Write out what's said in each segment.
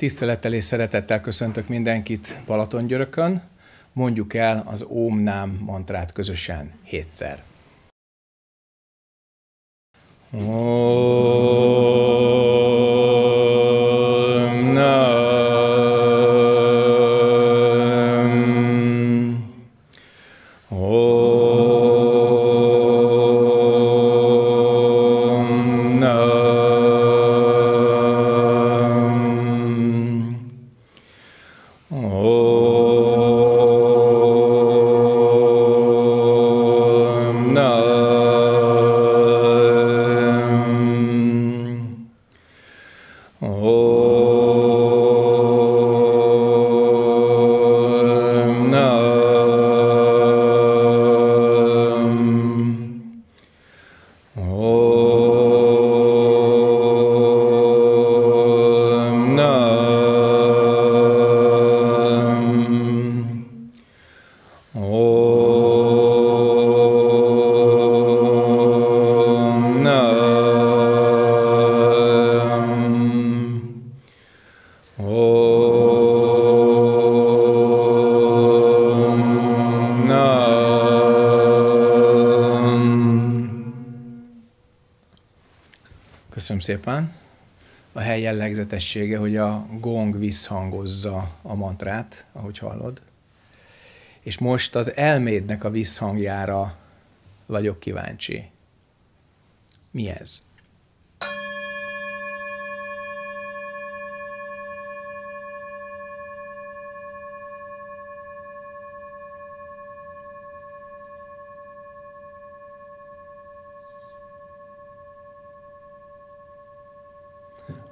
Tisztelettel és szeretettel köszöntök mindenkit Balatongyörökön. Mondjuk el az Ómnám Nám mantrát közösen hétszer. Oh. Köszönöm szépen. A hely jellegzetessége, hogy a gong visszhangozza a mantrát, ahogy hallod. És most az elmédnek a visszhangjára vagyok kíváncsi. Mi ez?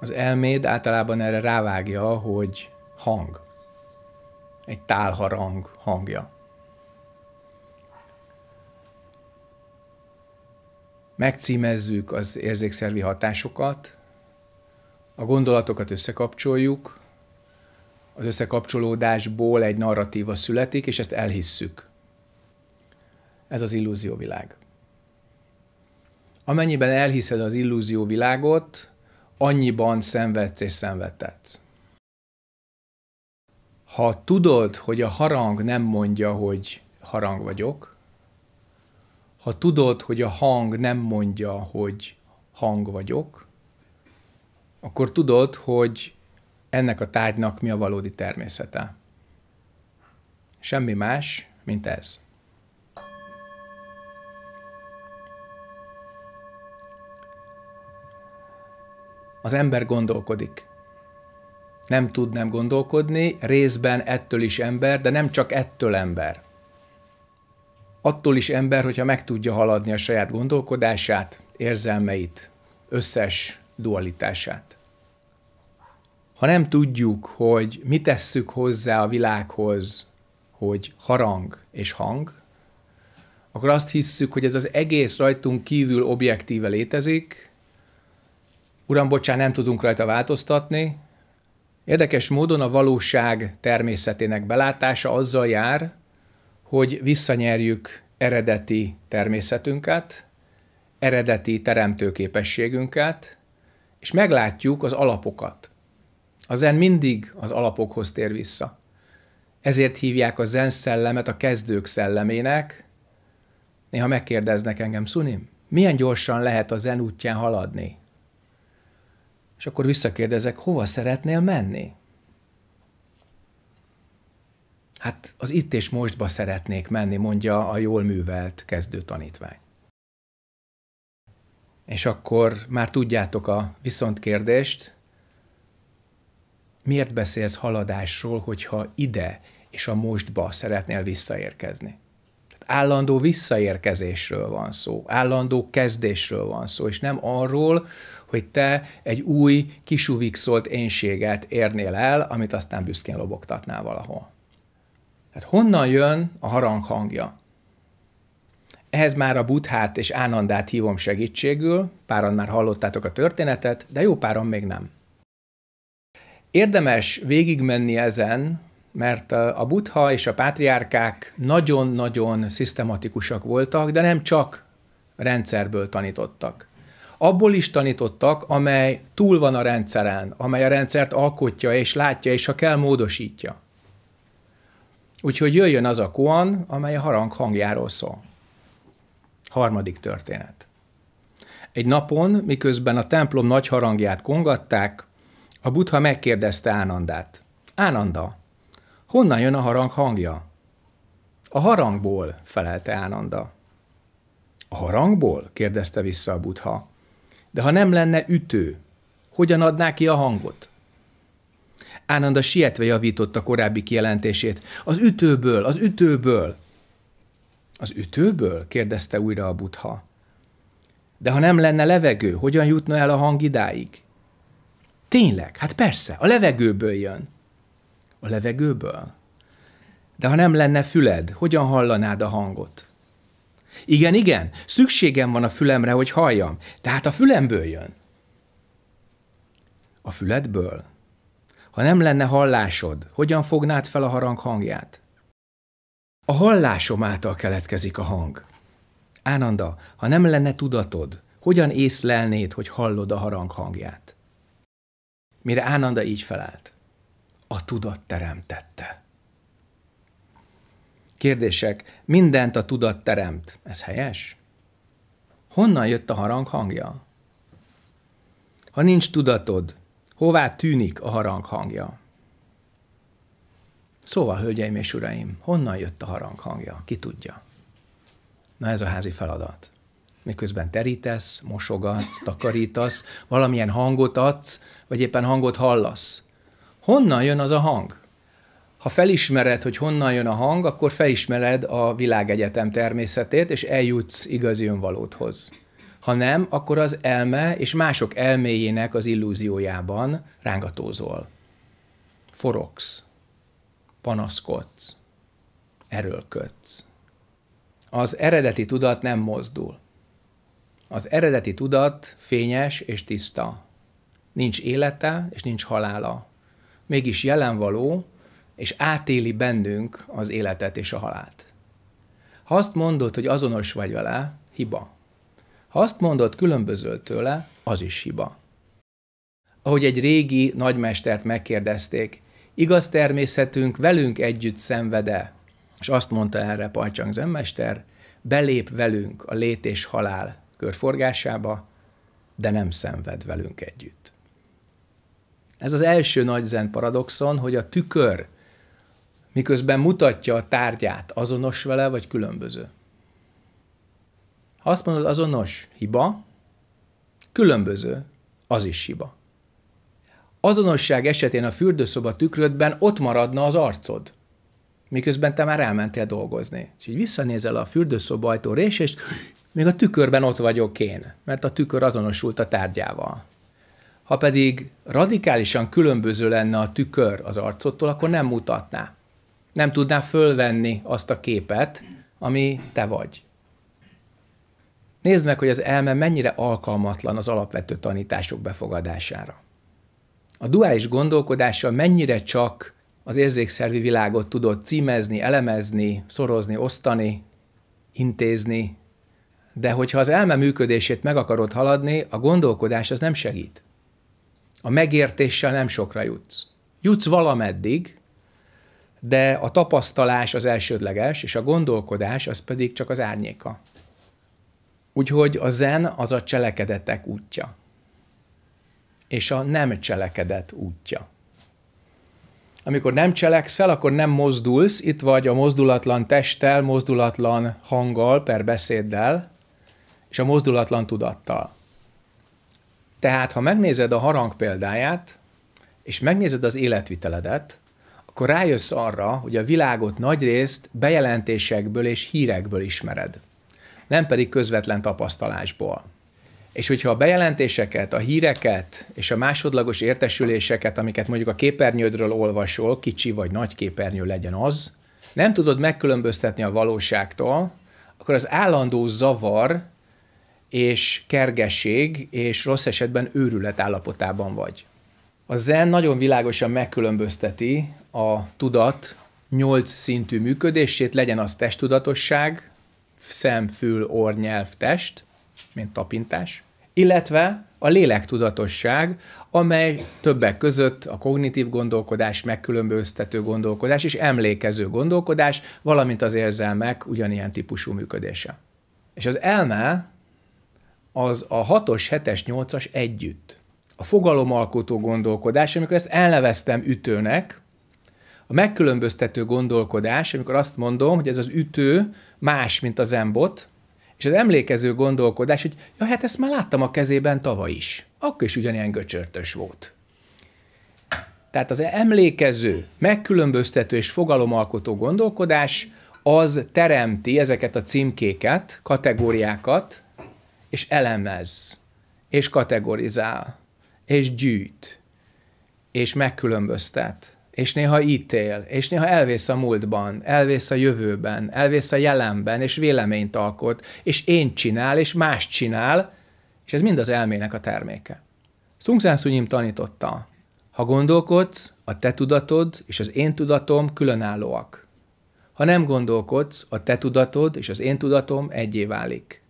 az elméd általában erre rávágja, hogy hang. Egy tálharang hangja. Megcímezzük az érzékszervi hatásokat, a gondolatokat összekapcsoljuk, az összekapcsolódásból egy narratíva születik, és ezt elhisszük. Ez az illúzióvilág. Amennyiben elhiszed az illúzióvilágot, annyiban szenvedsz és szenvedtetsz. Ha tudod, hogy a harang nem mondja, hogy harang vagyok, ha tudod, hogy a hang nem mondja, hogy hang vagyok, akkor tudod, hogy ennek a tárgynak mi a valódi természete. Semmi más, mint ez. az ember gondolkodik. Nem tud nem gondolkodni, részben ettől is ember, de nem csak ettől ember. Attól is ember, hogyha meg tudja haladni a saját gondolkodását, érzelmeit, összes dualitását. Ha nem tudjuk, hogy mit tesszük hozzá a világhoz, hogy harang és hang, akkor azt hisszük, hogy ez az egész rajtunk kívül objektíve létezik, Uram, bocsánat, nem tudunk rajta változtatni. Érdekes módon a valóság természetének belátása azzal jár, hogy visszanyerjük eredeti természetünket, eredeti teremtőképességünket, és meglátjuk az alapokat. A zen mindig az alapokhoz tér vissza. Ezért hívják a zen szellemet a kezdők szellemének. Néha megkérdeznek engem, Szunim, milyen gyorsan lehet a zen útján haladni? És akkor visszakérdezek, hova szeretnél menni? Hát az itt és mostba szeretnék menni, mondja a jól művelt kezdő tanítvány. És akkor már tudjátok a kérdést, miért beszélsz haladásról, hogyha ide és a mostba szeretnél visszaérkezni? Tehát állandó visszaérkezésről van szó, állandó kezdésről van szó, és nem arról, hogy te egy új, kisuvikszolt énséget érnél el, amit aztán büszkén lobogtatnál valahol. Hát honnan jön a harang hangja? Ehhez már a buthát és ánandát hívom segítségül, páran már hallottátok a történetet, de jó páran még nem. Érdemes végigmenni ezen, mert a buddha és a pátriárkák nagyon-nagyon szisztematikusak voltak, de nem csak rendszerből tanítottak abból is tanítottak, amely túl van a rendszeren, amely a rendszert alkotja és látja, és ha kell, módosítja. Úgyhogy jöjjön az a koan, amely a harang hangjáról szól. Harmadik történet. Egy napon, miközben a templom nagy harangját kongatták, a butha megkérdezte Ánandát. Ánanda, honnan jön a harang hangja? A harangból, felelte Ánanda. A harangból? kérdezte vissza a butha. De ha nem lenne ütő, hogyan adná ki a hangot? Ánanda sietve javította korábbi kijelentését. Az ütőből, az ütőből. Az ütőből? kérdezte újra a butha. De ha nem lenne levegő, hogyan jutna el a hang idáig? Tényleg, hát persze, a levegőből jön. A levegőből? De ha nem lenne füled, hogyan hallanád a hangot? Igen, igen, szükségem van a fülemre, hogy halljam, tehát a fülemből jön. A füledből? Ha nem lenne hallásod, hogyan fognád fel a harang hangját? A hallásom által keletkezik a hang. Ánanda, ha nem lenne tudatod, hogyan észlelnéd, hogy hallod a harang hangját? Mire Ánanda így felelt. A tudat teremtette. Kérdések. Mindent a tudat teremt. Ez helyes? Honnan jött a harang hangja? Ha nincs tudatod, hová tűnik a harang hangja? Szóval, hölgyeim és uraim, honnan jött a harang hangja? Ki tudja? Na ez a házi feladat. Miközben terítesz, mosogatsz, takarítasz, valamilyen hangot adsz, vagy éppen hangot hallasz. Honnan jön az a hang? ha felismered, hogy honnan jön a hang, akkor felismered a világegyetem természetét, és eljutsz igazi önvalódhoz. Ha nem, akkor az elme és mások elméjének az illúziójában rángatózol. Forogsz, panaszkodsz, erőlködsz. Az eredeti tudat nem mozdul. Az eredeti tudat fényes és tiszta. Nincs élete és nincs halála. Mégis jelenvaló, és átéli bennünk az életet és a halált. Ha azt mondod, hogy azonos vagy vele, hiba. Ha azt mondod, különbözöl tőle, az is hiba. Ahogy egy régi nagymestert megkérdezték, igaz természetünk velünk együtt szenvede, és azt mondta erre Pajcsang zenmester, belép velünk a lét és halál körforgásába, de nem szenved velünk együtt. Ez az első nagy zen paradoxon, hogy a tükör miközben mutatja a tárgyát, azonos vele vagy különböző. Ha azt mondod azonos, hiba, különböző, az is hiba. Azonosság esetén a fürdőszoba tükrödben ott maradna az arcod, miközben te már elmentél dolgozni. És így visszanézel a fürdőszoba ajtó rés, és még a tükörben ott vagyok én, mert a tükör azonosult a tárgyával. Ha pedig radikálisan különböző lenne a tükör az arcodtól, akkor nem mutatná nem tudná fölvenni azt a képet, ami te vagy. Nézd meg, hogy az elme mennyire alkalmatlan az alapvető tanítások befogadására. A duális gondolkodással mennyire csak az érzékszervi világot tudod címezni, elemezni, szorozni, osztani, intézni, de hogyha az elme működését meg akarod haladni, a gondolkodás az nem segít. A megértéssel nem sokra jutsz. Jutsz valameddig, de a tapasztalás az elsődleges, és a gondolkodás az pedig csak az árnyéka. Úgyhogy a zen az a cselekedetek útja, és a nem cselekedet útja. Amikor nem cselekszel, akkor nem mozdulsz, itt vagy a mozdulatlan testtel, mozdulatlan hanggal, per beszéddel, és a mozdulatlan tudattal. Tehát, ha megnézed a harang példáját, és megnézed az életviteledet, akkor rájössz arra, hogy a világot nagyrészt bejelentésekből és hírekből ismered, nem pedig közvetlen tapasztalásból. És hogyha a bejelentéseket, a híreket és a másodlagos értesüléseket, amiket mondjuk a képernyődről olvasol, kicsi vagy nagy képernyő legyen az, nem tudod megkülönböztetni a valóságtól, akkor az állandó zavar és kergesség és rossz esetben őrület állapotában vagy. A zen nagyon világosan megkülönbözteti a tudat nyolc szintű működését, legyen az testtudatosság, szem, fül, orr, nyelv, test, mint tapintás, illetve a lélektudatosság, amely többek között a kognitív gondolkodás, megkülönböztető gondolkodás és emlékező gondolkodás, valamint az érzelmek ugyanilyen típusú működése. És az elme az a 6-os, 7-es, 8-as együtt. A fogalomalkotó gondolkodás, amikor ezt elneveztem ütőnek, a megkülönböztető gondolkodás, amikor azt mondom, hogy ez az ütő más, mint az embot, és az emlékező gondolkodás, hogy ja, hát ezt már láttam a kezében tavaly is. Akkor is ugyanilyen göcsörtös volt. Tehát az emlékező, megkülönböztető és fogalomalkotó gondolkodás az teremti ezeket a címkéket, kategóriákat, és elemez, és kategorizál, és gyűjt, és megkülönböztet és néha itt él, és néha elvész a múltban, elvész a jövőben, elvész a jelenben, és véleményt alkot, és én csinál, és más csinál, és ez mind az elmének a terméke. Szung Sansunyim tanította, ha gondolkodsz, a te tudatod és az én tudatom különállóak. Ha nem gondolkodsz, a te tudatod és az én tudatom egyé válik.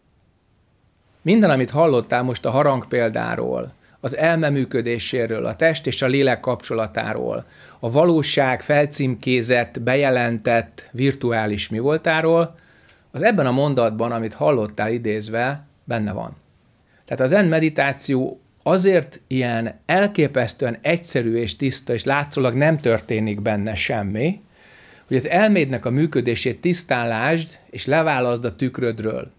Minden, amit hallottál most a harang példáról, az elme működéséről, a test és a lélek kapcsolatáról, a valóság felcímkézett, bejelentett, virtuális mi voltáról, az ebben a mondatban, amit hallottál idézve, benne van. Tehát az zen meditáció azért ilyen elképesztően egyszerű és tiszta, és látszólag nem történik benne semmi, hogy az elmédnek a működését tisztán lásd, és leválaszd a tükrödről.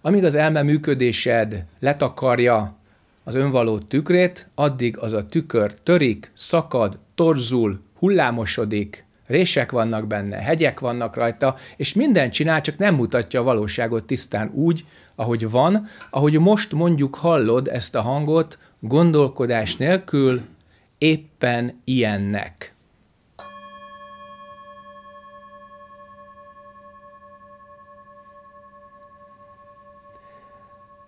Amíg az elme működésed letakarja az önvaló tükrét, addig az a tükör törik, szakad, torzul, hullámosodik, rések vannak benne, hegyek vannak rajta, és minden csinál, csak nem mutatja a valóságot tisztán úgy, ahogy van, ahogy most mondjuk hallod ezt a hangot, gondolkodás nélkül éppen ilyennek.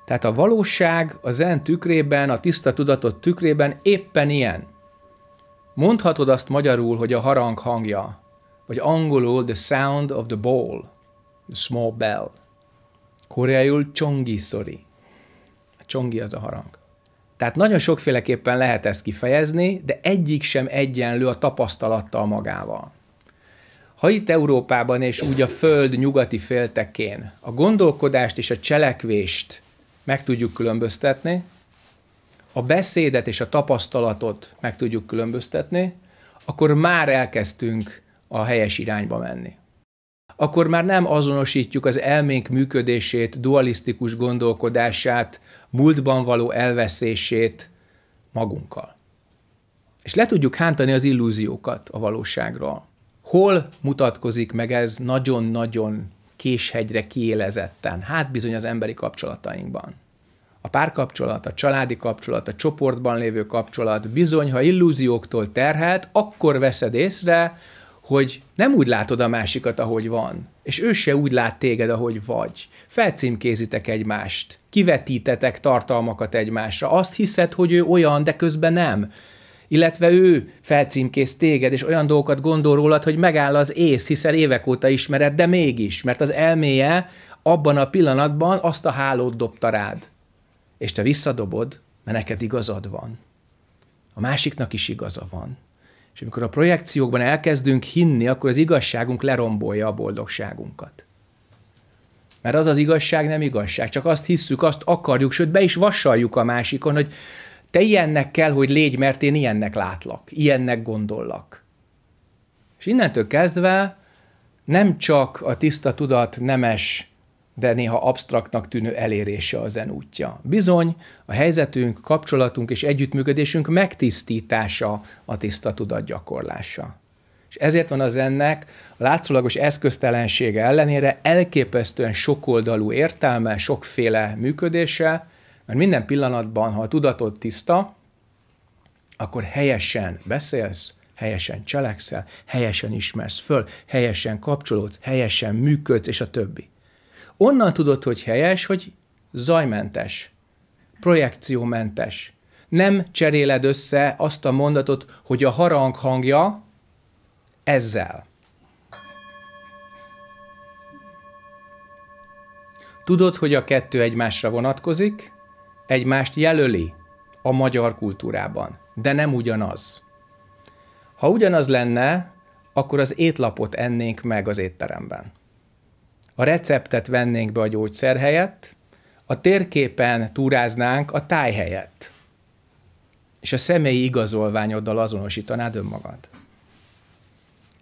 Tehát a valóság a zen tükrében, a tiszta tudatot tükrében éppen ilyen. Mondhatod azt magyarul, hogy a harang hangja, vagy angolul the sound of the ball, the small bell. Koreaiul csongi szori. A csongi az a harang. Tehát nagyon sokféleképpen lehet ezt kifejezni, de egyik sem egyenlő a tapasztalattal magával. Ha itt Európában és úgy a föld nyugati féltekén a gondolkodást és a cselekvést meg tudjuk különböztetni, a beszédet és a tapasztalatot meg tudjuk különböztetni, akkor már elkezdtünk a helyes irányba menni. Akkor már nem azonosítjuk az elménk működését, dualisztikus gondolkodását, múltban való elveszését magunkkal. És le tudjuk hántani az illúziókat a valóságról. Hol mutatkozik meg ez nagyon-nagyon késhegyre kiélezetten, hát bizony az emberi kapcsolatainkban. A párkapcsolat, a családi kapcsolat, a csoportban lévő kapcsolat bizony, ha illúzióktól terhelt, akkor veszed észre, hogy nem úgy látod a másikat, ahogy van, és ő se úgy lát téged, ahogy vagy. Felcímkézitek egymást, kivetítetek tartalmakat egymásra, azt hiszed, hogy ő olyan, de közben nem illetve ő felcímkész téged, és olyan dolgokat gondol rólad, hogy megáll az ész, hiszen évek óta ismered, de mégis, mert az elméje abban a pillanatban azt a hálót dobta rád. És te visszadobod, mert neked igazad van. A másiknak is igaza van. És amikor a projekciókban elkezdünk hinni, akkor az igazságunk lerombolja a boldogságunkat. Mert az az igazság nem igazság, csak azt hisszük, azt akarjuk, sőt be is vasaljuk a másikon, hogy te ilyennek kell, hogy légy, mert én ilyennek látlak, ilyennek gondollak. És innentől kezdve nem csak a tiszta tudat nemes, de néha absztraktnak tűnő elérése a zen útja. Bizony, a helyzetünk, kapcsolatunk és együttműködésünk megtisztítása a tiszta tudat gyakorlása. És ezért van az ennek a látszólagos eszköztelensége ellenére elképesztően sokoldalú értelme, sokféle működése, mert minden pillanatban, ha a tudatod tiszta, akkor helyesen beszélsz, helyesen cselekszel, helyesen ismersz föl, helyesen kapcsolódsz, helyesen működsz, és a többi. Onnan tudod, hogy helyes, hogy zajmentes, projekciómentes. Nem cseréled össze azt a mondatot, hogy a harang hangja ezzel. Tudod, hogy a kettő egymásra vonatkozik, egymást jelöli a magyar kultúrában, de nem ugyanaz. Ha ugyanaz lenne, akkor az étlapot ennénk meg az étteremben. A receptet vennénk be a gyógyszer helyett, a térképen túráznánk a táj helyett, és a személyi igazolványoddal azonosítanád önmagad.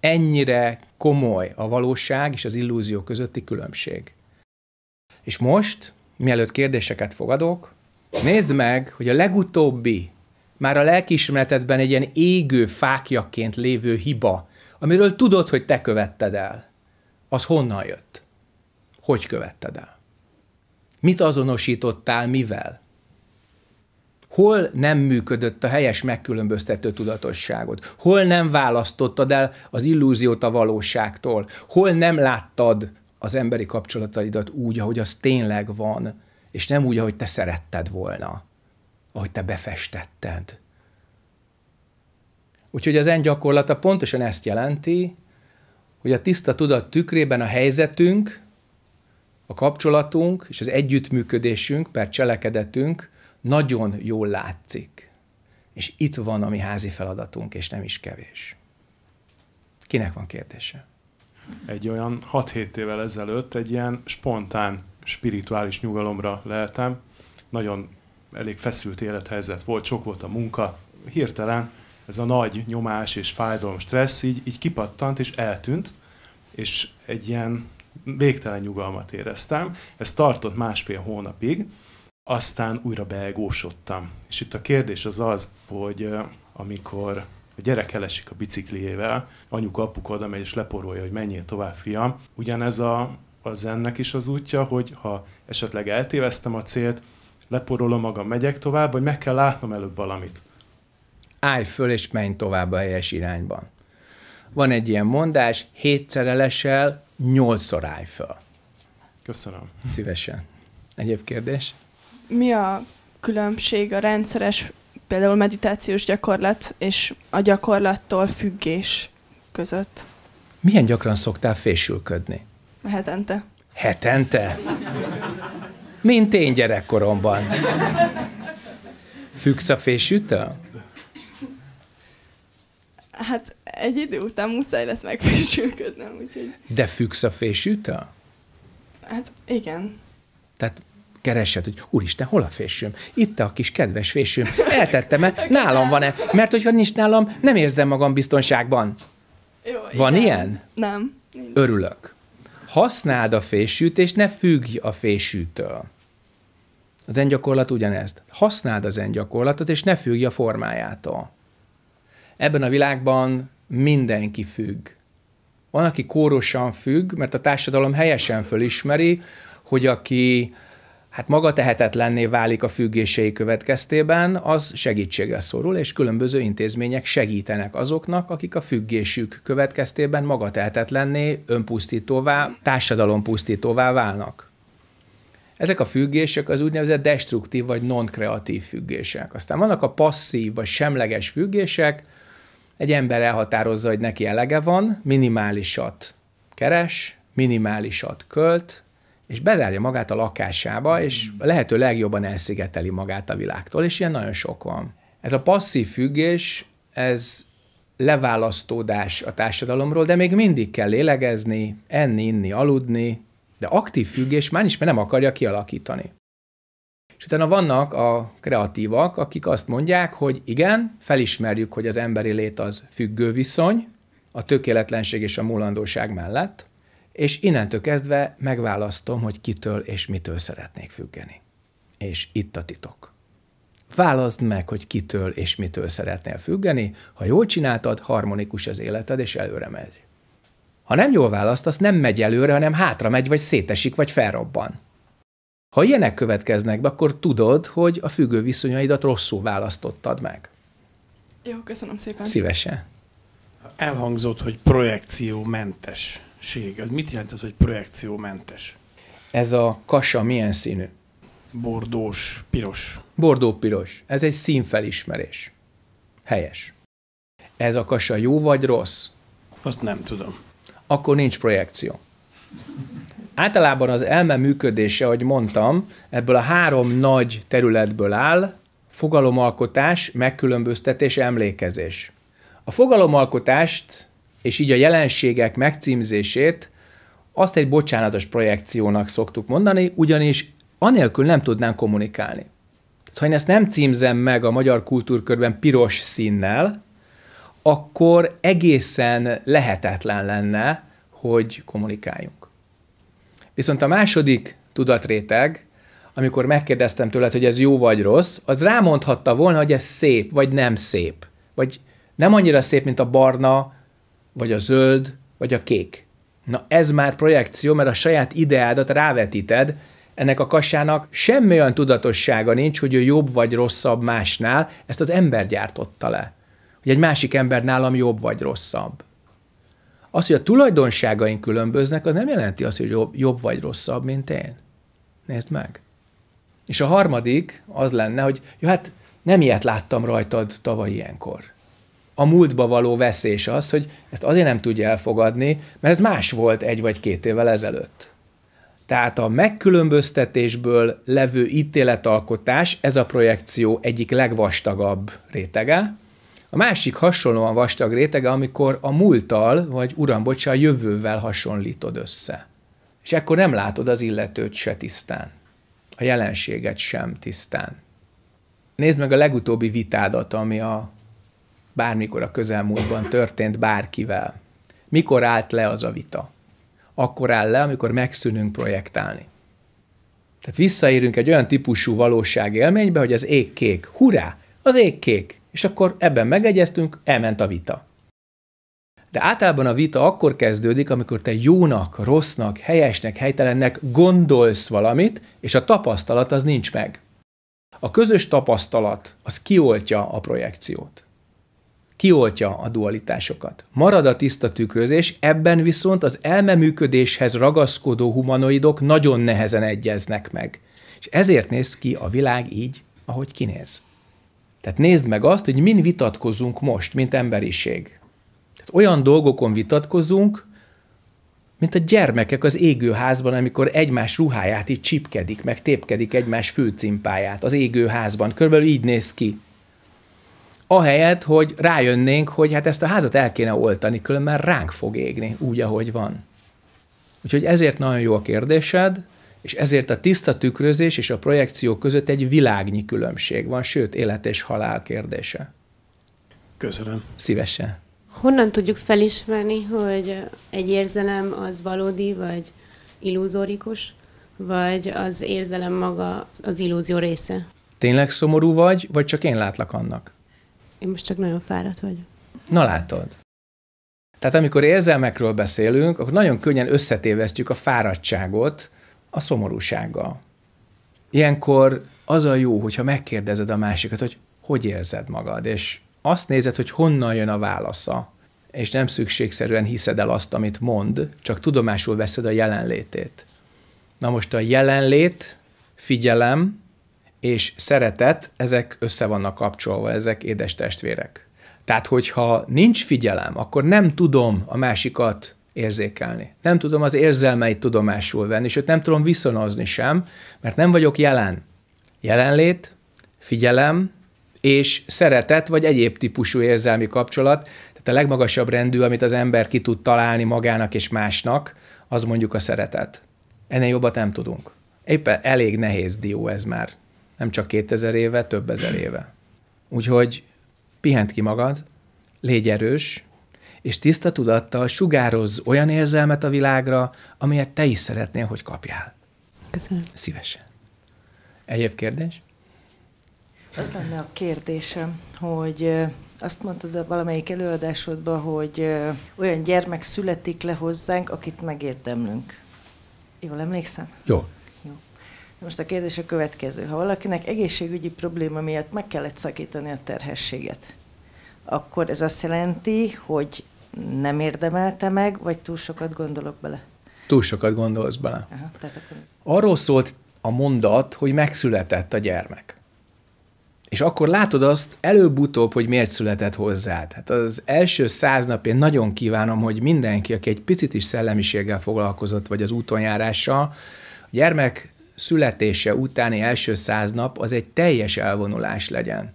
Ennyire komoly a valóság és az illúzió közötti különbség. És most, mielőtt kérdéseket fogadok, Nézd meg, hogy a legutóbbi, már a lelkiismeretedben egy ilyen égő fákjaként lévő hiba, amiről tudod, hogy te követted el, az honnan jött? Hogy követted el? Mit azonosítottál mivel? Hol nem működött a helyes megkülönböztető tudatosságod? Hol nem választottad el az illúziót a valóságtól? Hol nem láttad az emberi kapcsolataidat úgy, ahogy az tényleg van? és nem úgy, ahogy te szeretted volna, ahogy te befestetted. Úgyhogy az en gyakorlata pontosan ezt jelenti, hogy a tiszta tudat tükrében a helyzetünk, a kapcsolatunk és az együttműködésünk per cselekedetünk nagyon jól látszik. És itt van a mi házi feladatunk, és nem is kevés. Kinek van kérdése? Egy olyan 6-7 évvel ezelőtt egy ilyen spontán spirituális nyugalomra leltem. Nagyon elég feszült élethelyzet volt, sok volt a munka. Hirtelen ez a nagy nyomás és fájdalom, stressz így, így kipattant és eltűnt, és egy ilyen végtelen nyugalmat éreztem. Ez tartott másfél hónapig, aztán újra beegósodtam. És itt a kérdés az az, hogy amikor a gyerek elesik a bicikliével, anyuka, apuka oda megy és leporolja, hogy menjél tovább, fiam. Ugyanez a az ennek is az útja, hogy ha esetleg eltéveztem a célt, leporolom magam, megyek tovább, vagy meg kell látnom előbb valamit. Állj föl és menj tovább a helyes irányban. Van egy ilyen mondás, hétszer elesel, nyolcszor állj föl. Köszönöm. Szívesen. Egyéb kérdés? Mi a különbség a rendszeres, például meditációs gyakorlat és a gyakorlattól függés között? Milyen gyakran szoktál fésülködni? Hetente. Hetente? Mint én gyerekkoromban. Függsz a fésűtől? Hát egy idő után muszáj lesz megfésülködnem, úgyhogy... De függsz a fésűtől? Hát igen. Tehát keresed, hogy úristen, hol a fésőm? Itt a kis kedves fésőm. Eltettem-e? Nálam van-e? Mert hogyha nincs nálam, nem érzem magam biztonságban. Jó, van igen. ilyen? Nem. Örülök használd a fésűt, és ne függj a fésűtől. Az engyakorlat ugyanezt. Használd az engyakorlatot, és ne függj a formájától. Ebben a világban mindenki függ. Van, aki kórosan függ, mert a társadalom helyesen fölismeri, hogy aki hát maga tehetetlenné válik a függései következtében, az segítségre szorul, és különböző intézmények segítenek azoknak, akik a függésük következtében maga tehetetlenné, önpusztítóvá, társadalompusztítóvá válnak. Ezek a függések az úgynevezett destruktív vagy non-kreatív függések. Aztán vannak a passzív vagy semleges függések, egy ember elhatározza, hogy neki elege van, minimálisat keres, minimálisat költ, és bezárja magát a lakásába, és a lehető legjobban elszigeteli magát a világtól, és ilyen nagyon sok van. Ez a passzív függés, ez leválasztódás a társadalomról, de még mindig kell lélegezni, enni, inni, aludni, de aktív függés már is, mert nem akarja kialakítani. És utána vannak a kreatívak, akik azt mondják, hogy igen, felismerjük, hogy az emberi lét az függő viszony, a tökéletlenség és a múlandóság mellett, és innentől kezdve megválasztom, hogy kitől és mitől szeretnék függeni. És itt a titok. Válaszd meg, hogy kitől és mitől szeretnél függeni, ha jól csináltad, harmonikus az életed, és előre megy. Ha nem jól választasz, nem megy előre, hanem hátra megy, vagy szétesik, vagy felrobban. Ha ilyenek következnek be, akkor tudod, hogy a függő viszonyaidat rosszul választottad meg. Jó, köszönöm szépen. Szívesen. Elhangzott, hogy projekció mentes projektség. Az mit jelent az, hogy projekciómentes? Ez a kasa milyen színű? Bordós, piros. Bordó-piros. Ez egy színfelismerés. Helyes. Ez a kasa jó vagy rossz? Azt nem tudom. Akkor nincs projekció. Általában az elme működése, ahogy mondtam, ebből a három nagy területből áll, fogalomalkotás, megkülönböztetés, emlékezés. A fogalomalkotást és így a jelenségek megcímzését azt egy bocsánatos projekciónak szoktuk mondani, ugyanis anélkül nem tudnánk kommunikálni. Ha én ezt nem címzem meg a magyar kultúrkörben piros színnel, akkor egészen lehetetlen lenne, hogy kommunikáljunk. Viszont a második tudatréteg, amikor megkérdeztem tőled, hogy ez jó vagy rossz, az rámondhatta volna, hogy ez szép, vagy nem szép. Vagy nem annyira szép, mint a barna, vagy a zöld, vagy a kék. Na ez már projekció, mert a saját ideádat rávetíted, ennek a kasának semmi olyan tudatossága nincs, hogy ő jobb vagy rosszabb másnál, ezt az ember gyártotta le. Hogy egy másik ember nálam jobb vagy rosszabb. Az, hogy a tulajdonságaink különböznek, az nem jelenti azt, hogy jobb vagy rosszabb, mint én. Nézd meg. És a harmadik az lenne, hogy jó, hát nem ilyet láttam rajtad tavaly ilyenkor a múltba való veszés az, hogy ezt azért nem tudja elfogadni, mert ez más volt egy vagy két évvel ezelőtt. Tehát a megkülönböztetésből levő ítéletalkotás, ez a projekció egyik legvastagabb rétege. A másik hasonlóan vastag rétege, amikor a múlttal, vagy uram, bocsa, a jövővel hasonlítod össze. És ekkor nem látod az illetőt se tisztán. A jelenséget sem tisztán. Nézd meg a legutóbbi vitádat, ami a bármikor a közelmúltban történt bárkivel. Mikor állt le az a vita? Akkor áll le, amikor megszűnünk projektálni. Tehát visszaérünk egy olyan típusú élménybe, hogy az ég kék. Hurrá! Az ég kék! És akkor ebben megegyeztünk, elment a vita. De általában a vita akkor kezdődik, amikor te jónak, rossznak, helyesnek, helytelennek gondolsz valamit, és a tapasztalat az nincs meg. A közös tapasztalat az kioltja a projekciót kioltja a dualitásokat. Marad a tiszta tükrözés, ebben viszont az elmeműködéshez ragaszkodó humanoidok nagyon nehezen egyeznek meg. És ezért néz ki a világ így, ahogy kinéz. Tehát nézd meg azt, hogy min vitatkozunk most, mint emberiség. Tehát olyan dolgokon vitatkozunk, mint a gyermekek az égőházban, amikor egymás ruháját így csipkedik, meg tépkedik egymás főcimpáját az égőházban. Körülbelül így néz ki ahelyett, hogy rájönnénk, hogy hát ezt a házat el kéne oltani, különben ránk fog égni, úgy, ahogy van. Úgyhogy ezért nagyon jó a kérdésed, és ezért a tiszta tükrözés és a projekció között egy világnyi különbség van, sőt, élet és halál kérdése. Köszönöm. Szívesen. Honnan tudjuk felismerni, hogy egy érzelem az valódi, vagy illúzórikus, vagy az érzelem maga az illúzió része? Tényleg szomorú vagy, vagy csak én látlak annak? Én most csak nagyon fáradt vagyok. Na látod. Tehát amikor érzelmekről beszélünk, akkor nagyon könnyen összetévesztjük a fáradtságot a szomorúsággal. Ilyenkor az a jó, hogyha megkérdezed a másikat, hogy hogy érzed magad, és azt nézed, hogy honnan jön a válasza, és nem szükségszerűen hiszed el azt, amit mond, csak tudomásul veszed a jelenlétét. Na most a jelenlét, figyelem, és szeretet, ezek össze vannak kapcsolva, ezek édes testvérek. Tehát, hogyha nincs figyelem, akkor nem tudom a másikat érzékelni. Nem tudom az érzelmeit tudomásul venni, sőt nem tudom viszonozni sem, mert nem vagyok jelen. Jelenlét, figyelem és szeretet vagy egyéb típusú érzelmi kapcsolat, tehát a legmagasabb rendű, amit az ember ki tud találni magának és másnak, az mondjuk a szeretet. Ennél jobbat nem tudunk. Éppen elég nehéz dió ez már nem csak 2000 éve, több ezer éve. Úgyhogy pihent ki magad, légy erős, és tiszta tudattal sugározz olyan érzelmet a világra, amelyet te is szeretnél, hogy kapjál. Köszönöm. Szívesen. Egyéb kérdés? Az lenne a kérdésem, hogy azt mondtad valamelyik előadásodban, hogy olyan gyermek születik le hozzánk, akit megérdemlünk. Jól emlékszem? Jó. Most a kérdés a következő. Ha valakinek egészségügyi probléma miatt meg kellett szakítani a terhességet, akkor ez azt jelenti, hogy nem érdemelte meg, vagy túl sokat gondolok bele? Túl sokat gondolsz bele. Aha, tehát akkor... Arról szólt a mondat, hogy megszületett a gyermek. És akkor látod azt előbb-utóbb, hogy miért született hozzád. Hát az első száz nap én nagyon kívánom, hogy mindenki, aki egy picit is szellemiséggel foglalkozott, vagy az útonjárással, a gyermek születése utáni első száz nap az egy teljes elvonulás legyen.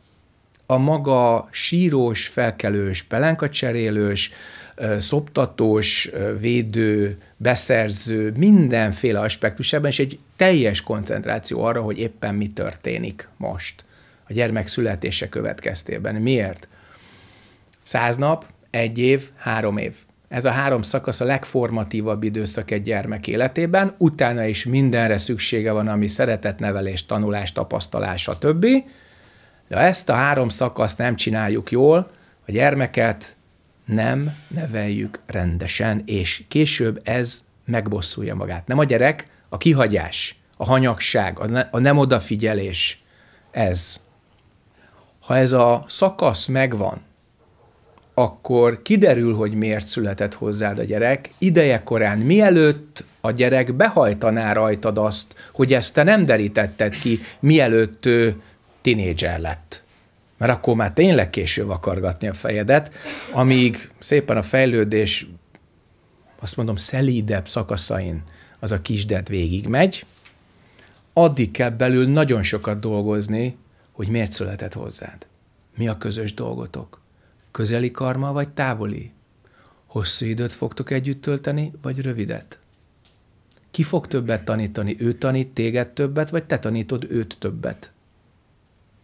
A maga sírós, felkelős, pelenkacserélős, szoptatós, védő, beszerző, mindenféle aspektusában, és egy teljes koncentráció arra, hogy éppen mi történik most a gyermek születése következtében. Miért? Száz nap, egy év, három év ez a három szakasz a legformatívabb időszak egy gyermek életében, utána is mindenre szüksége van, ami szeretetnevelés, tanulás, tapasztalás, a többi. De ha ezt a három szakaszt nem csináljuk jól, a gyermeket nem neveljük rendesen, és később ez megbosszulja magát. Nem a gyerek, a kihagyás, a hanyagság, a, ne, a nem odafigyelés, ez. Ha ez a szakasz megvan, akkor kiderül, hogy miért született hozzád a gyerek, ideje korán mielőtt a gyerek behajtaná rajtad azt, hogy ezt te nem derítetted ki, mielőtt ő tinédzser lett. Mert akkor már tényleg késő vakargatni a fejedet, amíg szépen a fejlődés, azt mondom, szelídebb szakaszain az a kisdet végigmegy, addig kell belül nagyon sokat dolgozni, hogy miért született hozzád. Mi a közös dolgotok? Közeli karma vagy távoli? Hosszú időt fogtok együtt tölteni, vagy rövidet? Ki fog többet tanítani? Ő tanít téged többet, vagy te tanítod őt többet?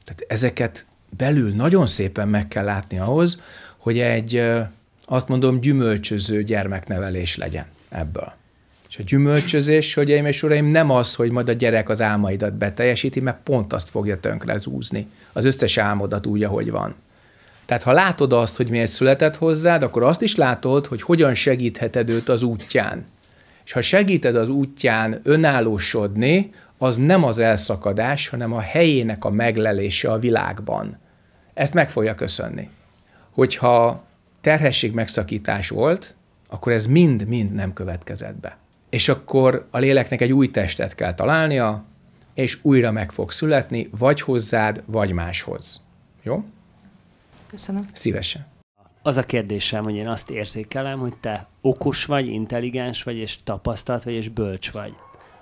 Tehát ezeket belül nagyon szépen meg kell látni ahhoz, hogy egy, azt mondom, gyümölcsöző gyermeknevelés legyen ebből. És a gyümölcsözés, hölgyeim és uraim, nem az, hogy majd a gyerek az álmaidat beteljesíti, mert pont azt fogja tönkre zúzni. Az összes álmodat úgy, ahogy van. Tehát ha látod azt, hogy miért született hozzád, akkor azt is látod, hogy hogyan segítheted őt az útján. És ha segíted az útján önállósodni, az nem az elszakadás, hanem a helyének a meglelése a világban. Ezt meg fogja köszönni. Hogyha terhesség megszakítás volt, akkor ez mind-mind nem következett be. És akkor a léleknek egy új testet kell találnia, és újra meg fog születni, vagy hozzád, vagy máshoz. Jó? Köszönöm. Szívesen. Az a kérdésem, hogy én azt érzékelem, hogy te okos vagy, intelligens vagy, és tapasztalt vagy, és bölcs vagy.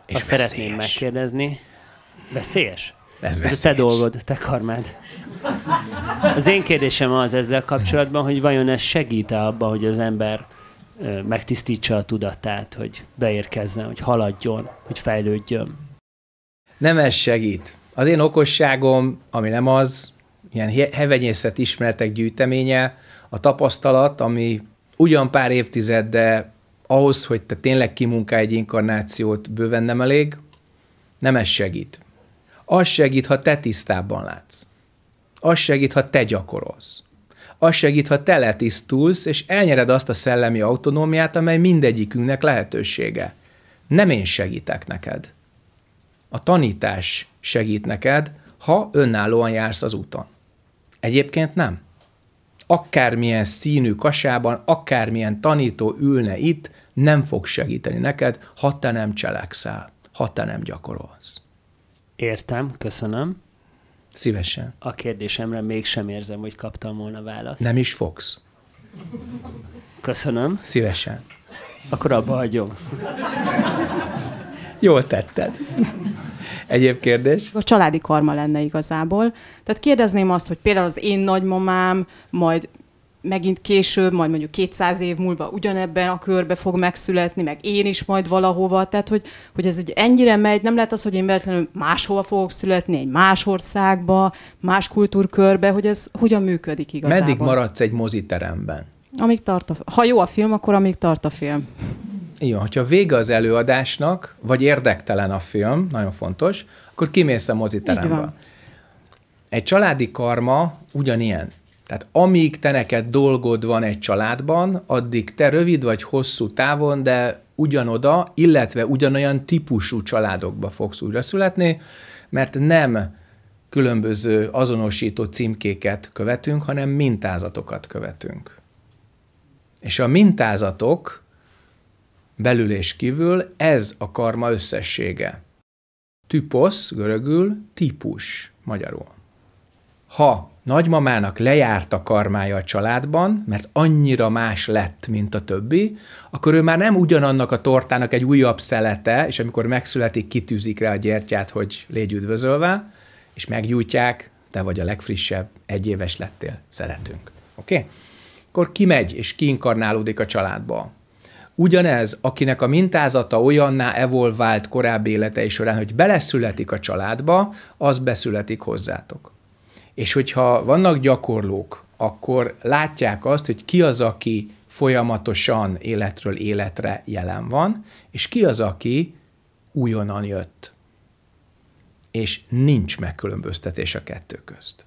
És azt szeretném megkérdezni. Veszélyes? Ez, veszélyes. ez a te dolgod, te karmád. Az én kérdésem az ezzel kapcsolatban, hogy vajon ez segít-e abban, hogy az ember megtisztítsa a tudatát, hogy beérkezzen, hogy haladjon, hogy fejlődjön? Nem ez segít. Az én okosságom, ami nem az, ilyen hevenyészet ismeretek gyűjteménye, a tapasztalat, ami ugyan pár évtized, de ahhoz, hogy te tényleg kimunkálj egy inkarnációt, bőven nem elég, nem ez segít. Az segít, ha te tisztában látsz. Az segít, ha te gyakorolsz. Az segít, ha te letisztulsz, és elnyered azt a szellemi autonómiát, amely mindegyikünknek lehetősége. Nem én segítek neked. A tanítás segít neked, ha önállóan jársz az úton. Egyébként nem. Akármilyen színű kasában, akármilyen tanító ülne itt, nem fog segíteni neked, ha te nem cselekszel, ha te nem gyakorolsz. Értem, köszönöm. Szívesen. A kérdésemre mégsem érzem, hogy kaptam volna választ. Nem is fogsz. Köszönöm. Szívesen. Akkor abba hagyom. Jól tetted. Egyéb kérdés? A családi karma lenne igazából. Tehát kérdezném azt, hogy például az én nagymamám majd megint később, majd mondjuk 200 év múlva ugyanebben a körbe fog megszületni, meg én is majd valahova, tehát hogy, hogy ez egy ennyire megy, nem lehet az, hogy én véletlenül máshova fogok születni, egy más országba, más kultúrkörbe, hogy ez hogyan működik igazából. Meddig maradsz egy moziteremben? Amíg tart a, ha jó a film, akkor amíg tart a film. Így hogyha vége az előadásnak, vagy érdektelen a film, nagyon fontos, akkor kimész a moziterembe. Egy családi karma ugyanilyen. Tehát amíg te neked dolgod van egy családban, addig te rövid vagy hosszú távon, de ugyanoda, illetve ugyanolyan típusú családokba fogsz újra születni, mert nem különböző azonosító címkéket követünk, hanem mintázatokat követünk. És a mintázatok belül és kívül, ez a karma összessége. Typosz, görögül, típus, magyarul. Ha nagymamának lejárt a karmája a családban, mert annyira más lett, mint a többi, akkor ő már nem ugyanannak a tortának egy újabb szelete, és amikor megszületik, kitűzik rá a gyertyát, hogy légy üdvözölve, és meggyújtják, te vagy a legfrissebb, egy éves lettél, szeretünk. Oké? Okay? Akkor kimegy és kiinkarnálódik a családba. Ugyanez, akinek a mintázata olyanná evolvált korábbi életei során, hogy beleszületik a családba, az beszületik hozzátok. És hogyha vannak gyakorlók, akkor látják azt, hogy ki az, aki folyamatosan életről életre jelen van, és ki az, aki újonnan jött. És nincs megkülönböztetés a kettő közt.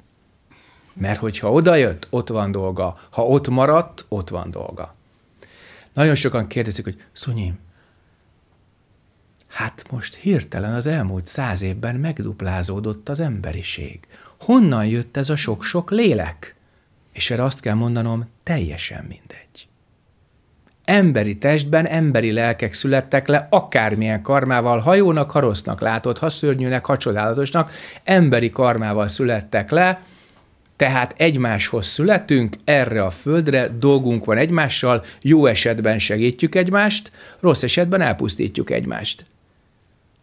Mert hogyha odajött, ott van dolga, ha ott maradt, ott van dolga. Nagyon sokan kérdezik, hogy Szunyim, hát most hirtelen az elmúlt száz évben megduplázódott az emberiség. Honnan jött ez a sok-sok lélek? És erre azt kell mondanom, teljesen mindegy. Emberi testben emberi lelkek születtek le, akármilyen karmával, ha jónak, ha rossznak látott, ha szörnyűnek, ha csodálatosnak, emberi karmával születtek le, tehát egymáshoz születünk, erre a földre, dolgunk van egymással, jó esetben segítjük egymást, rossz esetben elpusztítjuk egymást.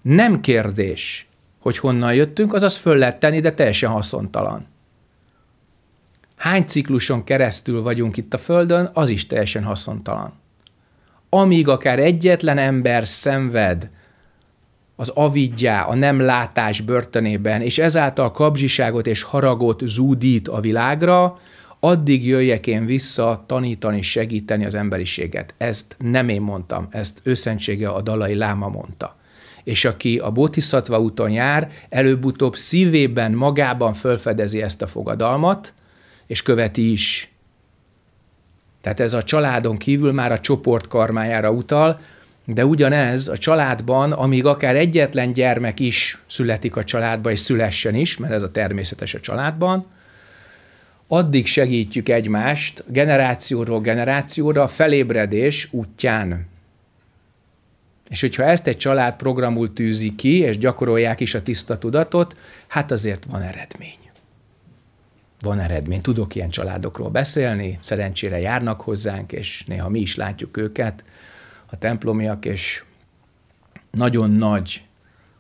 Nem kérdés, hogy honnan jöttünk, azaz föl lehet tenni, de teljesen haszontalan. Hány cikluson keresztül vagyunk itt a Földön, az is teljesen haszontalan. Amíg akár egyetlen ember szenved az avidjá, a nem látás börtönében, és ezáltal kapzsiságot és haragot zúdít a világra, addig jöjjek én vissza tanítani, segíteni az emberiséget. Ezt nem én mondtam, ezt őszentsége a dalai láma mondta. És aki a bótiszatva úton jár, előbb-utóbb szívében, magában felfedezi ezt a fogadalmat, és követi is. Tehát ez a családon kívül már a csoport karmájára utal, de ugyanez a családban, amíg akár egyetlen gyermek is születik a családba, és szülessen is, mert ez a természetes a családban, addig segítjük egymást generációról generációra a felébredés útján. És hogyha ezt egy család programul tűzi ki, és gyakorolják is a tiszta tudatot, hát azért van eredmény. Van eredmény. Tudok ilyen családokról beszélni, szerencsére járnak hozzánk, és néha mi is látjuk őket, a templomiak, és nagyon nagy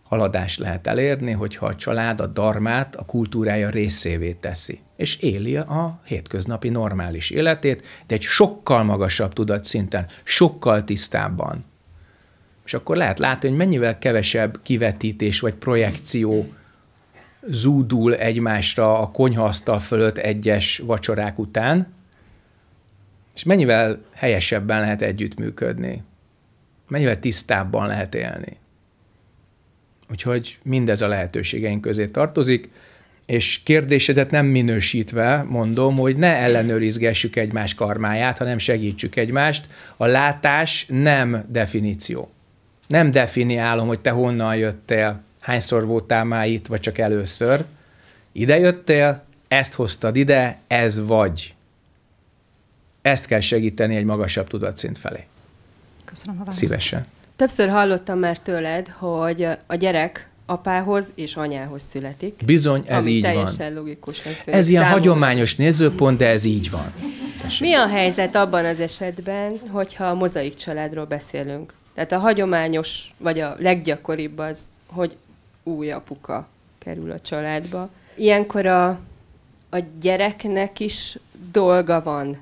haladást lehet elérni, hogyha a család a darmát a kultúrája részévé teszi, és éli a hétköznapi normális életét, de egy sokkal magasabb tudatszinten, sokkal tisztábban. És akkor lehet látni, hogy mennyivel kevesebb kivetítés vagy projekció zúdul egymásra a konyhaasztal fölött egyes vacsorák után, és mennyivel helyesebben lehet együttműködni mennyivel tisztábban lehet élni. Úgyhogy mindez a lehetőségeink közé tartozik, és kérdésedet nem minősítve mondom, hogy ne ellenőrizgessük egymás karmáját, hanem segítsük egymást. A látás nem definíció. Nem definiálom, hogy te honnan jöttél, hányszor voltál már itt, vagy csak először. Ide jöttél, ezt hoztad ide, ez vagy. Ezt kell segíteni egy magasabb tudatszint felé. Köszönöm a választ. Szívesen. Többször hallottam már tőled, hogy a gyerek apához és anyához születik. Bizony, ez így teljesen van. teljesen logikus, Ez ilyen számomra. hagyományos nézőpont, de ez így van. Mi a helyzet abban az esetben, hogyha a mozaik családról beszélünk? Tehát a hagyományos, vagy a leggyakoribb az, hogy új apuka kerül a családba. Ilyenkor a, a gyereknek is dolga van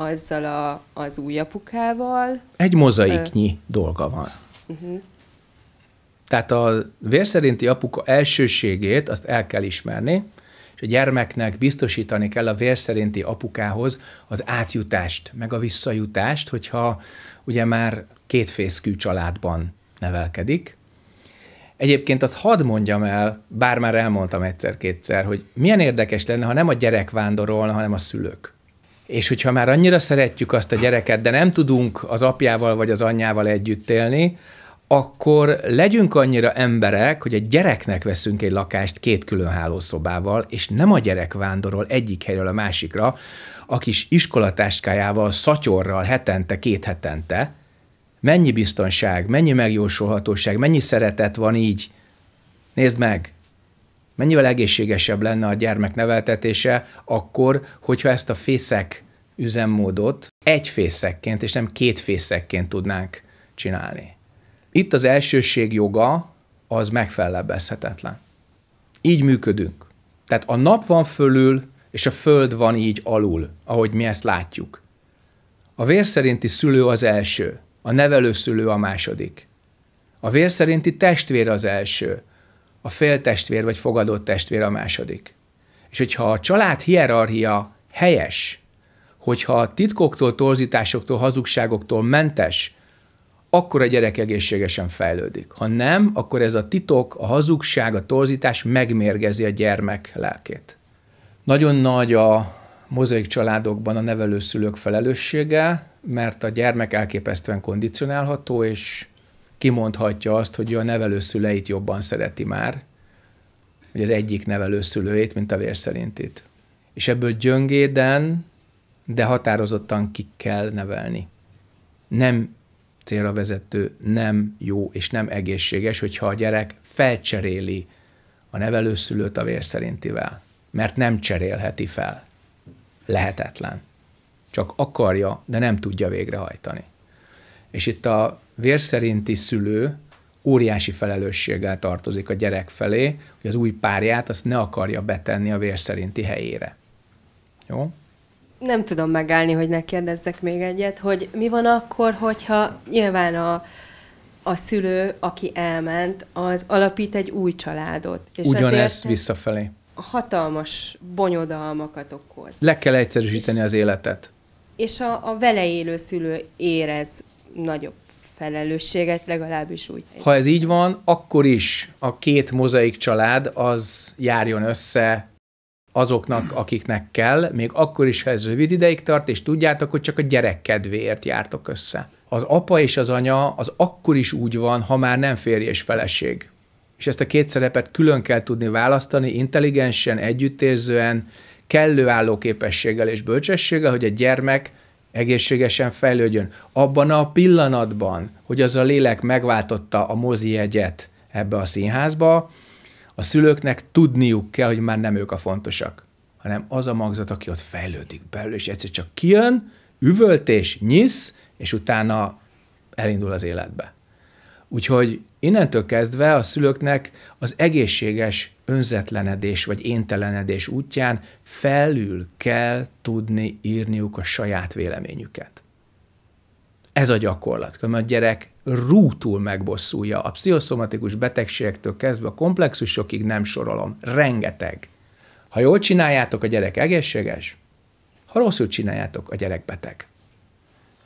azzal a, az új apukával. Egy mozaiknyi Ö... dolga van. Uh-huh. Tehát a vérszerinti apuka elsőségét azt el kell ismerni, és a gyermeknek biztosítani kell a vérszerinti apukához az átjutást, meg a visszajutást, hogyha ugye már kétfészkű családban nevelkedik. Egyébként azt hadd mondjam el, bár már elmondtam egyszer-kétszer, hogy milyen érdekes lenne, ha nem a gyerek vándorolna, hanem a szülők. És hogyha már annyira szeretjük azt a gyereket, de nem tudunk az apjával vagy az anyjával együtt élni, akkor legyünk annyira emberek, hogy a gyereknek veszünk egy lakást két külön hálószobával, és nem a gyerek vándorol egyik helyről a másikra, a kis iskolatáskájával, szatyorral hetente, két hetente. Mennyi biztonság, mennyi megjósolhatóság, mennyi szeretet van így. Nézd meg, mennyivel egészségesebb lenne a gyermek neveltetése akkor, hogyha ezt a fészek üzemmódot egy fészekként, és nem két fészekként tudnánk csinálni. Itt az elsőség joga az megfellebbezhetetlen. Így működünk. Tehát a nap van fölül, és a föld van így alul, ahogy mi ezt látjuk. A vérszerinti szülő az első, a nevelőszülő a második. A vérszerinti testvér az első, a féltestvér vagy fogadott testvér a második. És hogyha a család hierarchia helyes, hogyha a titkoktól, torzításoktól, hazugságoktól mentes, akkor a gyerek egészségesen fejlődik. Ha nem, akkor ez a titok, a hazugság, a torzítás megmérgezi a gyermek lelkét. Nagyon nagy a mozaik családokban a nevelőszülők felelőssége, mert a gyermek elképesztően kondicionálható, és kimondhatja azt, hogy ő a nevelőszüleit jobban szereti már, vagy az egyik nevelőszülőjét, mint a vérszerintit. És ebből gyöngéden, de határozottan ki kell nevelni. Nem célra vezető, nem jó és nem egészséges, hogyha a gyerek felcseréli a nevelőszülőt a vérszerintivel, mert nem cserélheti fel. Lehetetlen. Csak akarja, de nem tudja végrehajtani. És itt a vérszerinti szülő óriási felelősséggel tartozik a gyerek felé, hogy az új párját azt ne akarja betenni a vérszerinti helyére. Jó? Nem tudom megállni, hogy ne kérdezzek még egyet, hogy mi van akkor, hogyha nyilván a, a szülő, aki elment, az alapít egy új családot. És azért visszafelé. Hatalmas bonyodalmakat okoz. Le kell egyszerűsíteni és, az életet. És a, a vele élő szülő érez nagyobb felelősséget, legalábbis úgy. Ha ez így van, akkor is a két mozaik család az járjon össze azoknak, akiknek kell, még akkor is, ha ez rövid ideig tart, és tudjátok, hogy csak a gyerek kedvéért jártok össze. Az apa és az anya az akkor is úgy van, ha már nem férj és feleség. És ezt a két szerepet külön kell tudni választani, intelligensen, együttérzően, kellő állóképességgel és bölcsességgel, hogy a gyermek egészségesen fejlődjön. Abban a pillanatban, hogy az a lélek megváltotta a mozi jegyet ebbe a színházba, a szülőknek tudniuk kell, hogy már nem ők a fontosak, hanem az a magzat, aki ott fejlődik belül, és egyszer csak kijön, üvöltés, nyisz, és utána elindul az életbe. Úgyhogy innentől kezdve a szülőknek az egészséges önzetlenedés vagy éntelenedés útján felül kell tudni írniuk a saját véleményüket. Ez a gyakorlat. Különben a gyerek rútul megbosszulja. A pszichoszomatikus betegségektől kezdve a komplexusokig nem sorolom. Rengeteg. Ha jól csináljátok, a gyerek egészséges. Ha rosszul csináljátok, a gyerek beteg.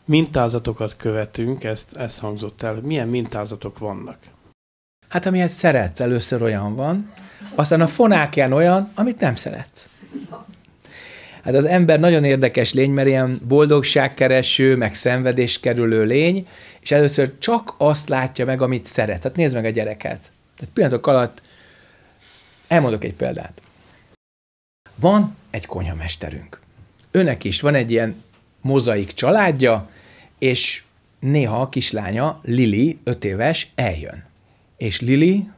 Mintázatokat követünk, ezt, ezt hangzott el. Milyen mintázatok vannak? Hát amilyet szeretsz, először olyan van, aztán a fonákján olyan, amit nem szeretsz. Hát az ember nagyon érdekes lény, mert ilyen boldogságkereső, meg szenvedéskerülő lény, és először csak azt látja meg, amit szeret. Tehát nézd meg a gyereket. Tehát pillanatok alatt elmondok egy példát. Van egy konyhamesterünk. Önek is van egy ilyen mozaik családja, és néha a kislánya, Lili, öt éves, eljön. És Lili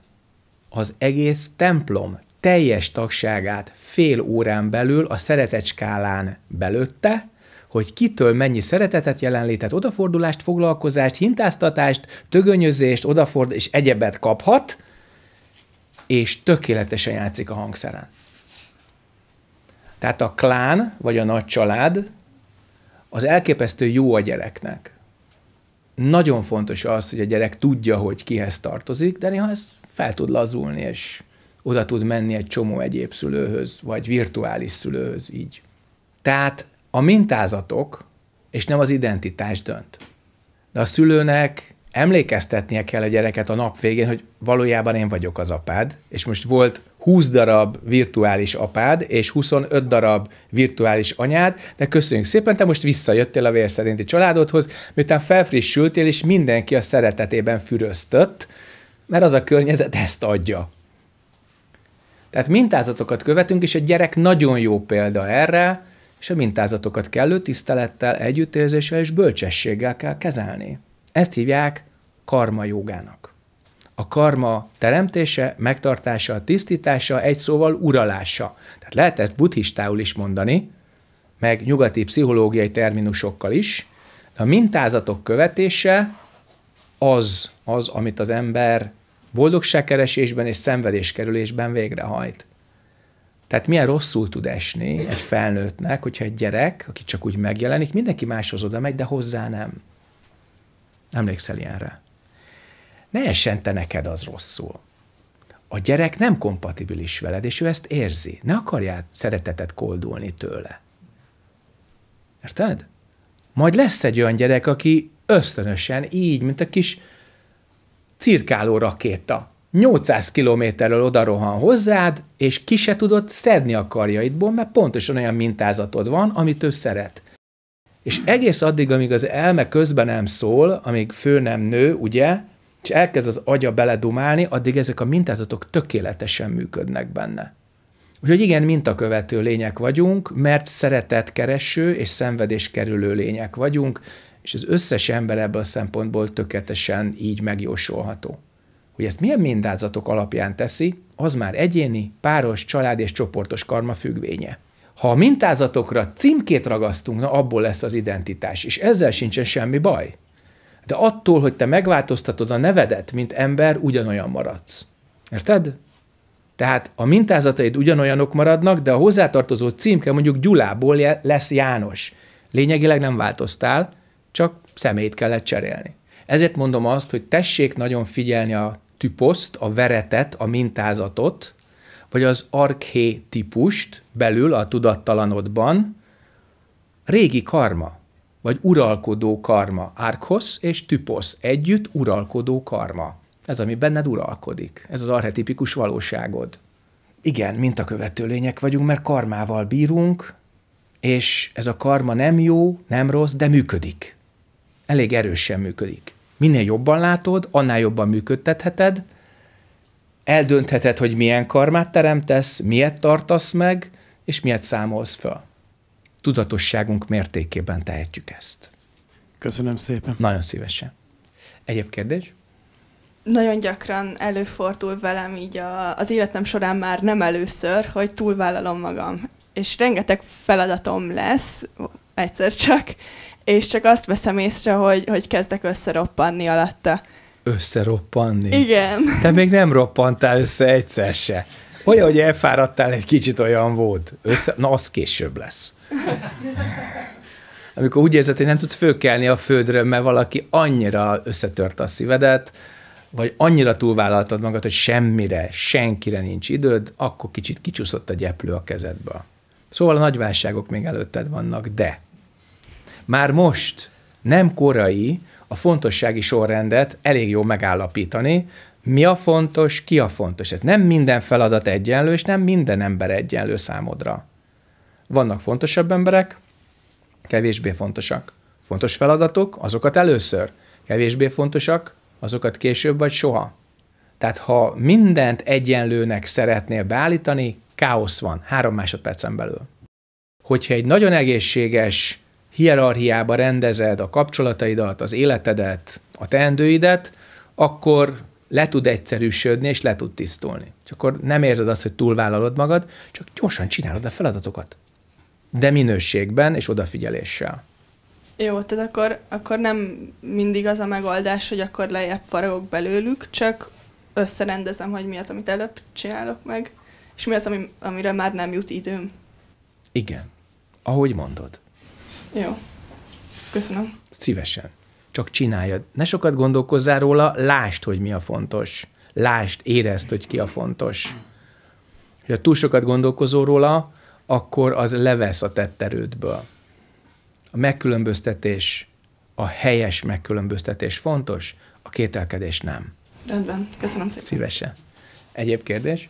az egész templom teljes tagságát fél órán belül a szeretetskálán belőtte, hogy kitől mennyi szeretetet, jelenlétet, odafordulást, foglalkozást, hintáztatást, tögönyözést, odaford és egyebet kaphat, és tökéletesen játszik a hangszeren. Tehát a klán, vagy a nagy család, az elképesztő jó a gyereknek nagyon fontos az, hogy a gyerek tudja, hogy kihez tartozik, de néha ez fel tud lazulni, és oda tud menni egy csomó egyéb szülőhöz, vagy virtuális szülőhöz így. Tehát a mintázatok, és nem az identitás dönt. De a szülőnek emlékeztetnie kell a gyereket a nap végén, hogy valójában én vagyok az apád, és most volt 20 darab virtuális apád, és 25 darab virtuális anyád, de köszönjük szépen, te most visszajöttél a vérszerinti családodhoz, miután felfrissültél, és mindenki a szeretetében füröztött, mert az a környezet ezt adja. Tehát mintázatokat követünk, és a gyerek nagyon jó példa erre, és a mintázatokat kellő tisztelettel, együttérzéssel és bölcsességgel kell kezelni. Ezt hívják karma jogának. A karma teremtése, megtartása, tisztítása, egy szóval uralása. Tehát lehet ezt buddhistául is mondani, meg nyugati pszichológiai terminusokkal is, de a mintázatok követése az, az, amit az ember boldogságkeresésben és szenvedéskerülésben végrehajt. Tehát milyen rosszul tud esni egy felnőttnek, hogyha egy gyerek, aki csak úgy megjelenik, mindenki máshoz oda megy, de hozzá nem. Emlékszel ilyenre? ne essen te neked az rosszul. A gyerek nem kompatibilis veled, és ő ezt érzi. Ne akarját szeretetet koldulni tőle. Érted? Majd lesz egy olyan gyerek, aki ösztönösen így, mint a kis cirkáló rakéta. 800 kilométerről oda rohan hozzád, és ki se tudod szedni a karjaidból, mert pontosan olyan mintázatod van, amit ő szeret. És egész addig, amíg az elme közben nem szól, amíg fő nem nő, ugye, és elkezd az agya beledumálni, addig ezek a mintázatok tökéletesen működnek benne. Úgyhogy igen, mintakövető lények vagyunk, mert szeretetkereső és kerülő lények vagyunk, és az összes ember ebből a szempontból tökéletesen így megjósolható. Hogy ezt milyen mintázatok alapján teszi, az már egyéni, páros, család és csoportos karma függvénye. Ha a mintázatokra címkét ragasztunk, na abból lesz az identitás, és ezzel sincsen semmi baj. De attól, hogy te megváltoztatod a nevedet, mint ember, ugyanolyan maradsz. Érted? Tehát a mintázataid ugyanolyanok maradnak, de a hozzátartozó címke mondjuk Gyulából lesz János. Lényegileg nem változtál, csak szemét kellett cserélni. Ezért mondom azt, hogy tessék nagyon figyelni a tüposzt, a veretet, a mintázatot, vagy az arché típust belül a tudattalanodban, régi karma vagy uralkodó karma. Árkosz és tüposz együtt uralkodó karma. Ez, ami benned uralkodik. Ez az arhetipikus valóságod. Igen, mint követő lények vagyunk, mert karmával bírunk, és ez a karma nem jó, nem rossz, de működik. Elég erősen működik. Minél jobban látod, annál jobban működtetheted, eldöntheted, hogy milyen karmát teremtesz, miért tartasz meg, és miért számolsz fel tudatosságunk mértékében tehetjük ezt. Köszönöm szépen. Nagyon szívesen. Egyéb kérdés? Nagyon gyakran előfordul velem így a, az életem során már nem először, hogy túlvállalom magam. És rengeteg feladatom lesz, egyszer csak, és csak azt veszem észre, hogy, hogy kezdek összeroppanni alatta. Összeroppanni? Igen. Te még nem roppantál össze egyszer se. Olyan, hogy elfáradtál egy kicsit, olyan volt. Össze... Na, az később lesz. Amikor úgy érzed, hogy nem tudsz fölkelni a földről, mert valaki annyira összetört a szívedet, vagy annyira túlvállaltad magad, hogy semmire, senkire nincs időd, akkor kicsit kicsúszott a gyeplő a kezedből. Szóval a nagy válságok még előtted vannak, de már most nem korai a fontossági sorrendet elég jó megállapítani, mi a fontos, ki a fontos. Tehát nem minden feladat egyenlő, és nem minden ember egyenlő számodra. Vannak fontosabb emberek, kevésbé fontosak. Fontos feladatok, azokat először. Kevésbé fontosak, azokat később vagy soha. Tehát ha mindent egyenlőnek szeretnél beállítani, káosz van három másodpercen belül. Hogyha egy nagyon egészséges hierarchiába rendezed a kapcsolataidat, az életedet, a teendőidet, akkor le tud egyszerűsödni, és le tud tisztulni. Csak akkor nem érzed azt, hogy túlvállalod magad, csak gyorsan csinálod a feladatokat de minőségben és odafigyeléssel. Jó, tehát akkor, akkor nem mindig az a megoldás, hogy akkor lejjebb faragok belőlük, csak összerendezem, hogy mi az, amit előbb csinálok meg, és mi az, ami, amire már nem jut időm. Igen. Ahogy mondod. Jó. Köszönöm. Szívesen. Csak csináljad. Ne sokat gondolkozzál róla, lásd, hogy mi a fontos. Lásd, érezd, hogy ki a fontos. Ha túl sokat gondolkozol róla, akkor az levesz a tetterődből. A megkülönböztetés, a helyes megkülönböztetés fontos, a kételkedés nem. Rendben, köszönöm szépen. Szívesen. Egyéb kérdés?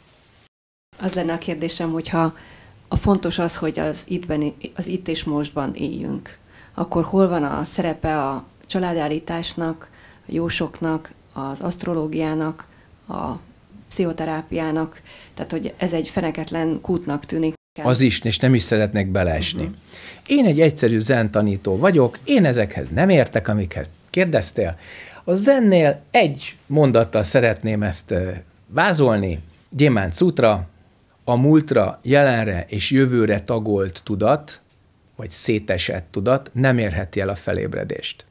Az lenne a kérdésem, hogyha a fontos az, hogy az, ittben, az itt és mostban éljünk, akkor hol van a szerepe a családállításnak, a jósoknak, az asztrológiának, a pszichoterápiának, tehát hogy ez egy feneketlen kútnak tűnik. Az is, és nem is szeretnek beleesni. Uh-huh. Én egy egyszerű zen tanító vagyok, én ezekhez nem értek, amikhez kérdeztél. A zennél egy mondattal szeretném ezt vázolni. Gyémán Sutra, a múltra, jelenre és jövőre tagolt tudat, vagy szétesett tudat nem érheti el a felébredést.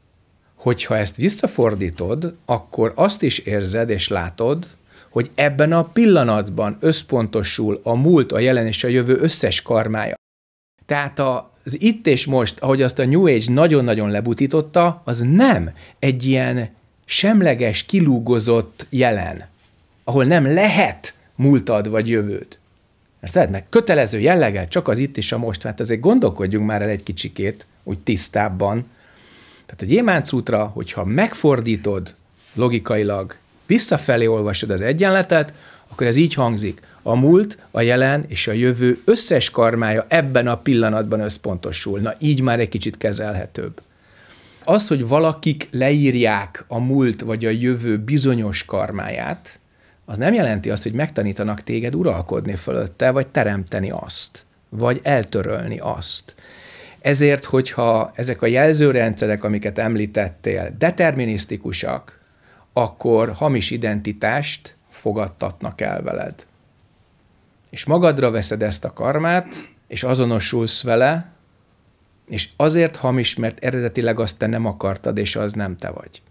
Hogyha ezt visszafordítod, akkor azt is érzed és látod, hogy ebben a pillanatban összpontosul a múlt, a jelen és a jövő összes karmája. Tehát az itt és most, ahogy azt a New Age nagyon-nagyon lebutította, az nem egy ilyen semleges, kilúgozott jelen, ahol nem lehet múltad vagy jövőd. tehát Meg kötelező jelleggel csak az itt és a most. Hát azért gondolkodjunk már el egy kicsikét, úgy tisztábban. Tehát a útra, hogyha megfordítod logikailag, visszafelé olvasod az egyenletet, akkor ez így hangzik. A múlt, a jelen és a jövő összes karmája ebben a pillanatban összpontosul. Na, így már egy kicsit kezelhetőbb. Az, hogy valakik leírják a múlt vagy a jövő bizonyos karmáját, az nem jelenti azt, hogy megtanítanak téged uralkodni fölötte, vagy teremteni azt, vagy eltörölni azt. Ezért, hogyha ezek a jelzőrendszerek, amiket említettél, determinisztikusak, akkor hamis identitást fogadtatnak el veled. És magadra veszed ezt a karmát, és azonosulsz vele, és azért hamis, mert eredetileg azt te nem akartad, és az nem te vagy.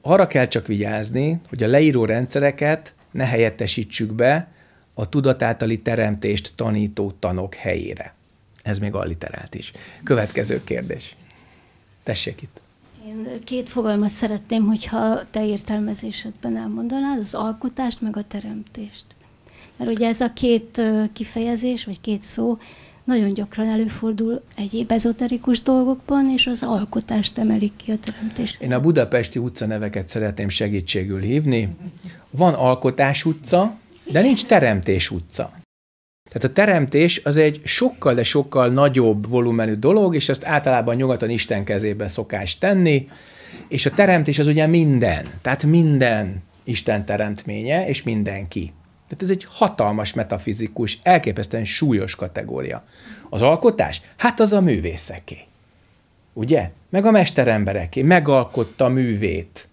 Arra kell csak vigyázni, hogy a leíró rendszereket ne helyettesítsük be a tudatátali teremtést tanító tanok helyére. Ez még alliterált is. Következő kérdés. Tessék itt. Én két fogalmat szeretném, hogyha te értelmezésedben elmondanád, az alkotást meg a teremtést. Mert ugye ez a két kifejezés, vagy két szó nagyon gyakran előfordul egyéb ezoterikus dolgokban, és az alkotást emelik ki a teremtés. Én a budapesti utca neveket szeretném segítségül hívni. Van alkotás utca, de nincs teremtés utca. Tehát a teremtés az egy sokkal, de sokkal nagyobb volumenű dolog, és ezt általában nyugaton Isten kezében szokás tenni, és a teremtés az ugye minden, tehát minden Isten teremtménye, és mindenki. Tehát ez egy hatalmas metafizikus, elképesztően súlyos kategória. Az alkotás? Hát az a művészeké. Ugye? Meg a mesterembereké. Megalkotta művét.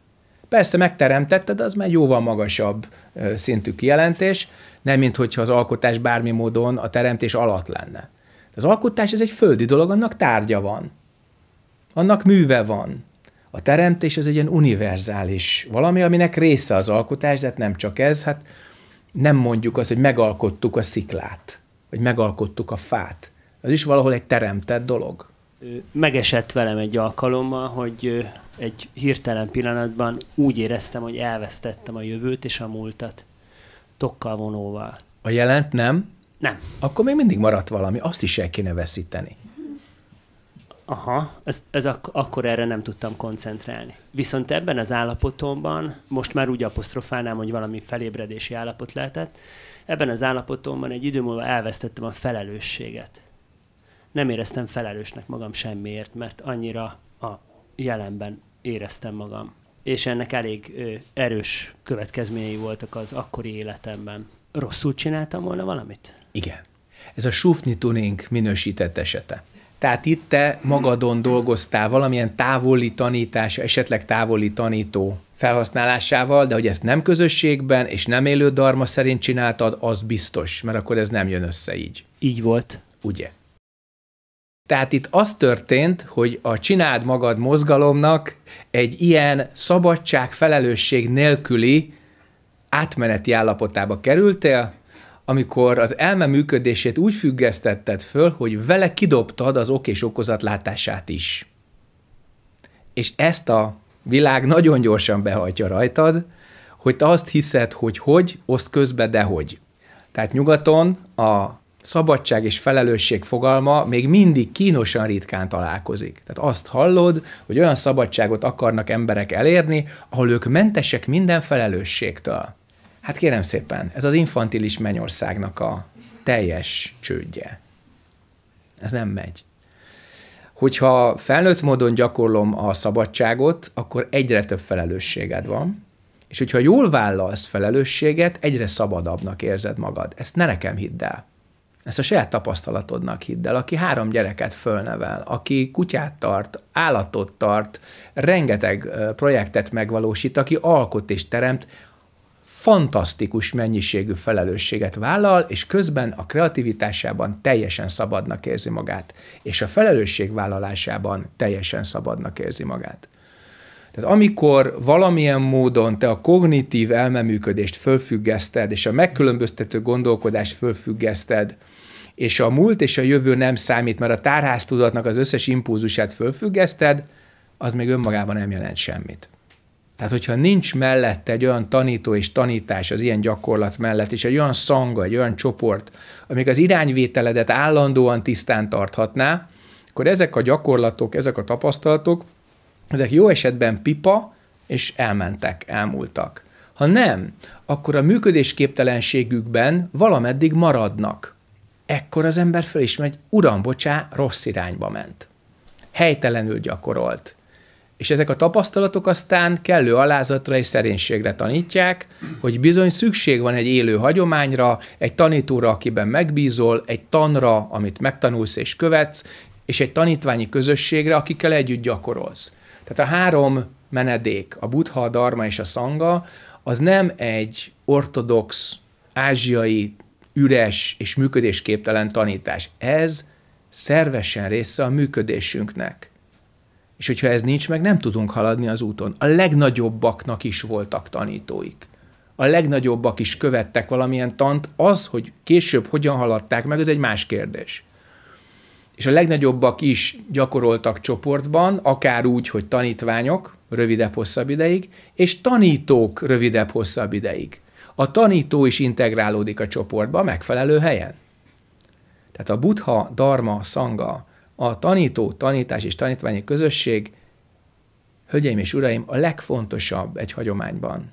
Persze megteremtetted, az már jóval magasabb szintű kijelentés, nem mint hogyha az alkotás bármi módon a teremtés alatt lenne. Az alkotás ez egy földi dolog, annak tárgya van. Annak műve van. A teremtés az egy ilyen univerzális valami, aminek része az alkotás, de hát nem csak ez, hát nem mondjuk azt, hogy megalkottuk a sziklát, vagy megalkottuk a fát. Ez is valahol egy teremtett dolog. Megesett velem egy alkalommal, hogy egy hirtelen pillanatban úgy éreztem, hogy elvesztettem a jövőt és a múltat tokkal vonóval. A jelent nem? Nem. Akkor még mindig maradt valami, azt is el kéne veszíteni. Aha, ez, ez ak- akkor erre nem tudtam koncentrálni. Viszont ebben az állapotomban, most már úgy apostrofálnám, hogy valami felébredési állapot lehetett, ebben az állapotomban egy idő múlva elvesztettem a felelősséget. Nem éreztem felelősnek magam semmiért, mert annyira a jelenben éreztem magam és ennek elég ö, erős következményei voltak az akkori életemben. Rosszul csináltam volna valamit? Igen. Ez a sufni tuning minősített esete. Tehát itt te magadon dolgoztál valamilyen távoli tanítás, esetleg távoli tanító felhasználásával, de hogy ezt nem közösségben és nem élő darma szerint csináltad, az biztos, mert akkor ez nem jön össze így. Így volt. Ugye? Tehát itt az történt, hogy a Csináld Magad mozgalomnak egy ilyen szabadság, felelősség nélküli átmeneti állapotába kerültél, amikor az elme működését úgy függesztetted föl, hogy vele kidobtad az ok és okozat látását is. És ezt a világ nagyon gyorsan behajtja rajtad, hogy te azt hiszed, hogy hogy, oszt közbe, de hogy. Tehát nyugaton a szabadság és felelősség fogalma még mindig kínosan ritkán találkozik. Tehát azt hallod, hogy olyan szabadságot akarnak emberek elérni, ahol ők mentesek minden felelősségtől. Hát kérem szépen, ez az infantilis mennyországnak a teljes csődje. Ez nem megy. Hogyha felnőtt módon gyakorlom a szabadságot, akkor egyre több felelősséged van, és hogyha jól vállalsz felelősséget, egyre szabadabbnak érzed magad. Ezt ne nekem hidd el. Ezt a saját tapasztalatodnak hidd el, aki három gyereket fölnevel, aki kutyát tart, állatot tart, rengeteg projektet megvalósít, aki alkot és teremt, fantasztikus mennyiségű felelősséget vállal, és közben a kreativitásában teljesen szabadnak érzi magát, és a felelősség vállalásában teljesen szabadnak érzi magát. Tehát amikor valamilyen módon te a kognitív elmeműködést fölfüggeszted, és a megkülönböztető gondolkodást fölfüggeszted, és a múlt és a jövő nem számít, mert a tárháztudatnak az összes impulzusát fölfüggeszted, az még önmagában nem jelent semmit. Tehát, hogyha nincs mellette egy olyan tanító és tanítás az ilyen gyakorlat mellett, és egy olyan szanga, egy olyan csoport, amik az irányvételedet állandóan tisztán tarthatná, akkor ezek a gyakorlatok, ezek a tapasztalatok ezek jó esetben pipa, és elmentek, elmúltak. Ha nem, akkor a működésképtelenségükben valameddig maradnak. Ekkor az ember is hogy uram, bocsá, rossz irányba ment. Helytelenül gyakorolt. És ezek a tapasztalatok aztán kellő alázatra és szerénységre tanítják, hogy bizony szükség van egy élő hagyományra, egy tanítóra, akiben megbízol, egy tanra, amit megtanulsz és követsz, és egy tanítványi közösségre, akikkel együtt gyakorolsz. Tehát a három menedék, a buddha, a dharma és a szanga, az nem egy ortodox, ázsiai, üres és működésképtelen tanítás. Ez szervesen része a működésünknek. És hogyha ez nincs meg, nem tudunk haladni az úton. A legnagyobbaknak is voltak tanítóik. A legnagyobbak is követtek valamilyen tant, az, hogy később hogyan haladták meg, ez egy más kérdés és a legnagyobbak is gyakoroltak csoportban, akár úgy, hogy tanítványok rövidebb-hosszabb ideig, és tanítók rövidebb-hosszabb ideig. A tanító is integrálódik a csoportba megfelelő helyen. Tehát a buddha, dharma, szanga, a tanító, tanítás és tanítványi közösség, hölgyeim és uraim, a legfontosabb egy hagyományban.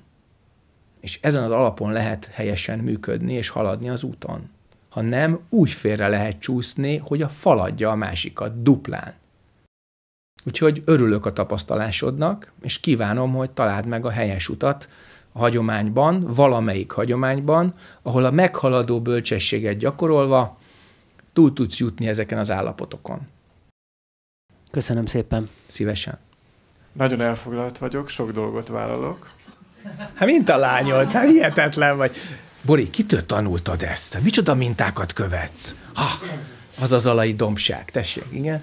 És ezen az alapon lehet helyesen működni és haladni az úton. Ha nem, úgy félre lehet csúszni, hogy a faladja a másikat duplán. Úgyhogy örülök a tapasztalásodnak, és kívánom, hogy találd meg a helyes utat a hagyományban, valamelyik hagyományban, ahol a meghaladó bölcsességet gyakorolva túl tudsz jutni ezeken az állapotokon. Köszönöm szépen. Szívesen. Nagyon elfoglalt vagyok, sok dolgot vállalok. Hát mint a lányod, hát hihetetlen vagy. Bori, kitől tanultad ezt? micsoda mintákat követsz? Ha, az az alai dombság, tessék, igen.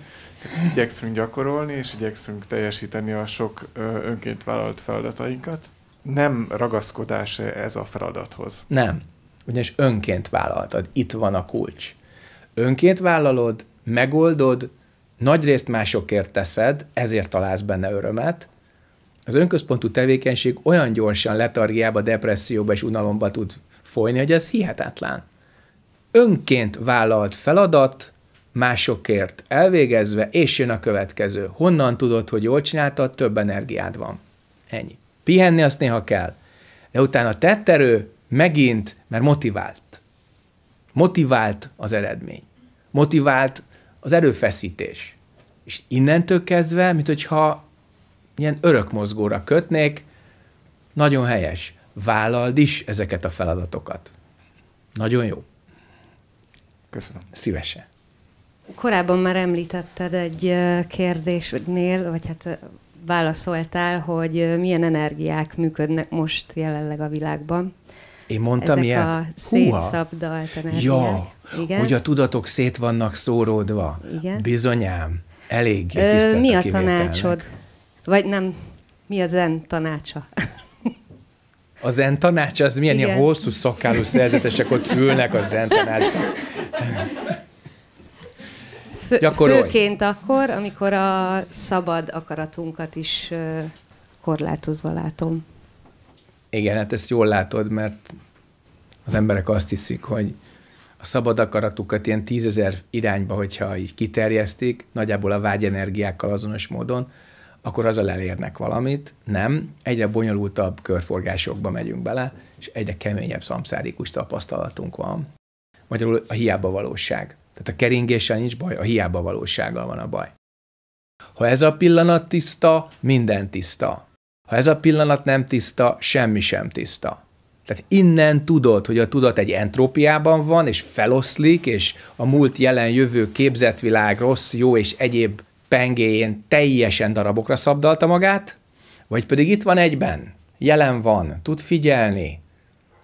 Igyekszünk gyakorolni, és igyekszünk teljesíteni a sok önként vállalt feladatainkat. Nem ragaszkodás ez a feladathoz. Nem, ugyanis önként vállaltad, itt van a kulcs. Önként vállalod, megoldod, nagyrészt másokért teszed, ezért találsz benne örömet, az önközpontú tevékenység olyan gyorsan letargiába, depresszióba és unalomba tud folyni, hogy ez hihetetlen. Önként vállalt feladat, másokért elvégezve, és jön a következő. Honnan tudod, hogy jól csináltad, több energiád van. Ennyi. Pihenni azt néha kell. De utána tett erő, megint, mert motivált. Motivált az eredmény. Motivált az erőfeszítés. És innentől kezdve, mint hogyha ilyen örök mozgóra kötnék, nagyon helyes vállald is ezeket a feladatokat. Nagyon jó. Köszönöm. Szívesen. Korábban már említetted egy kérdésnél, vagy hát válaszoltál, hogy milyen energiák működnek most jelenleg a világban. Én mondtam Ezek ilyet? a szétszabdalt energiák. Ja, Igen? hogy a tudatok szét vannak szóródva. Igen? Bizonyám, eléggé Ö, Mi a, a tanácsod? Vagy nem, mi a zen tanácsa? a zen tanács, az milyen Igen. ilyen hosszú szakálló szerzetesek ott ülnek a zen tanács. Fő, Gyakorolj. Főként akkor, amikor a szabad akaratunkat is korlátozva látom. Igen, hát ezt jól látod, mert az emberek azt hiszik, hogy a szabad akaratukat ilyen tízezer irányba, hogyha így kiterjesztik, nagyjából a vágyenergiákkal azonos módon, akkor azzal elérnek valamit, nem, egyre bonyolultabb körforgásokba megyünk bele, és egyre keményebb szamszárikus tapasztalatunk van. Magyarul a hiába valóság. Tehát a keringéssel nincs baj, a hiába valósággal van a baj. Ha ez a pillanat tiszta, minden tiszta. Ha ez a pillanat nem tiszta, semmi sem tiszta. Tehát innen tudod, hogy a tudat egy entrópiában van, és feloszlik, és a múlt, jelen, jövő, képzetvilág, rossz, jó és egyéb pengéjén teljesen darabokra szabdalta magát, vagy pedig itt van egyben, jelen van, tud figyelni,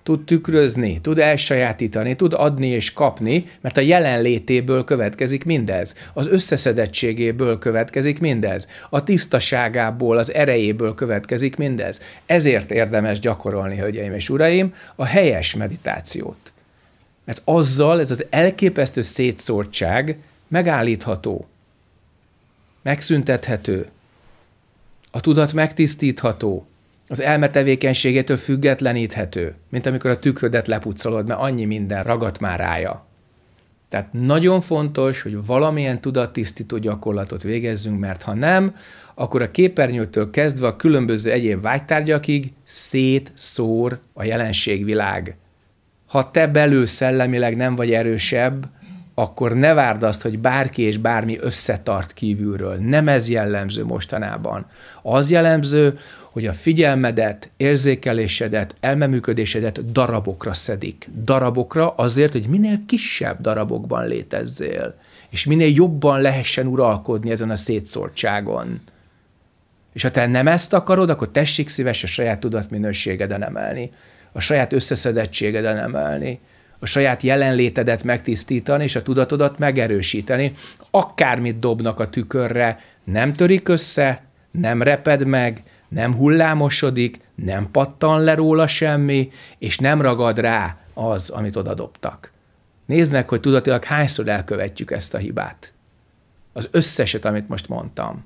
tud tükrözni, tud elsajátítani, tud adni és kapni, mert a jelenlétéből következik mindez, az összeszedettségéből következik mindez, a tisztaságából, az erejéből következik mindez. Ezért érdemes gyakorolni, hölgyeim és uraim, a helyes meditációt. Mert azzal ez az elképesztő szétszórtság megállítható megszüntethető, a tudat megtisztítható, az elme tevékenységétől függetleníthető, mint amikor a tükrödet lepucolod, mert annyi minden ragadt már rája. Tehát nagyon fontos, hogy valamilyen tudattisztító gyakorlatot végezzünk, mert ha nem, akkor a képernyőtől kezdve a különböző egyéb vágytárgyakig szétszór a jelenségvilág. Ha te belül szellemileg nem vagy erősebb, akkor ne várd azt, hogy bárki és bármi összetart kívülről. Nem ez jellemző mostanában. Az jellemző, hogy a figyelmedet, érzékelésedet, elmeműködésedet darabokra szedik. Darabokra azért, hogy minél kisebb darabokban létezzél, és minél jobban lehessen uralkodni ezen a szétszórtságon. És ha te nem ezt akarod, akkor tessék szíves a saját tudatminőségeden emelni, a saját összeszedettségeden emelni, a saját jelenlétedet megtisztítani, és a tudatodat megerősíteni. Akármit dobnak a tükörre, nem törik össze, nem reped meg, nem hullámosodik, nem pattan le róla semmi, és nem ragad rá az, amit oda dobtak. Nézd meg, hogy tudatilag hányszor elkövetjük ezt a hibát. Az összeset, amit most mondtam.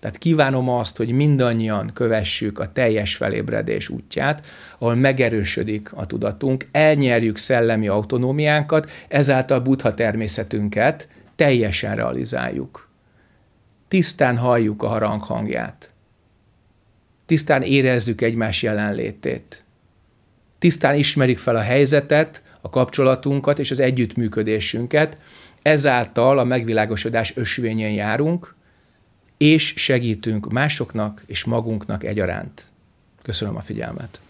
Tehát kívánom azt, hogy mindannyian kövessük a teljes felébredés útját, ahol megerősödik a tudatunk, elnyerjük szellemi autonómiánkat, ezáltal buddha természetünket teljesen realizáljuk. Tisztán halljuk a harang hangját. Tisztán érezzük egymás jelenlétét. Tisztán ismerik fel a helyzetet, a kapcsolatunkat és az együttműködésünket, ezáltal a megvilágosodás ösvényen járunk, és segítünk másoknak és magunknak egyaránt. Köszönöm a figyelmet!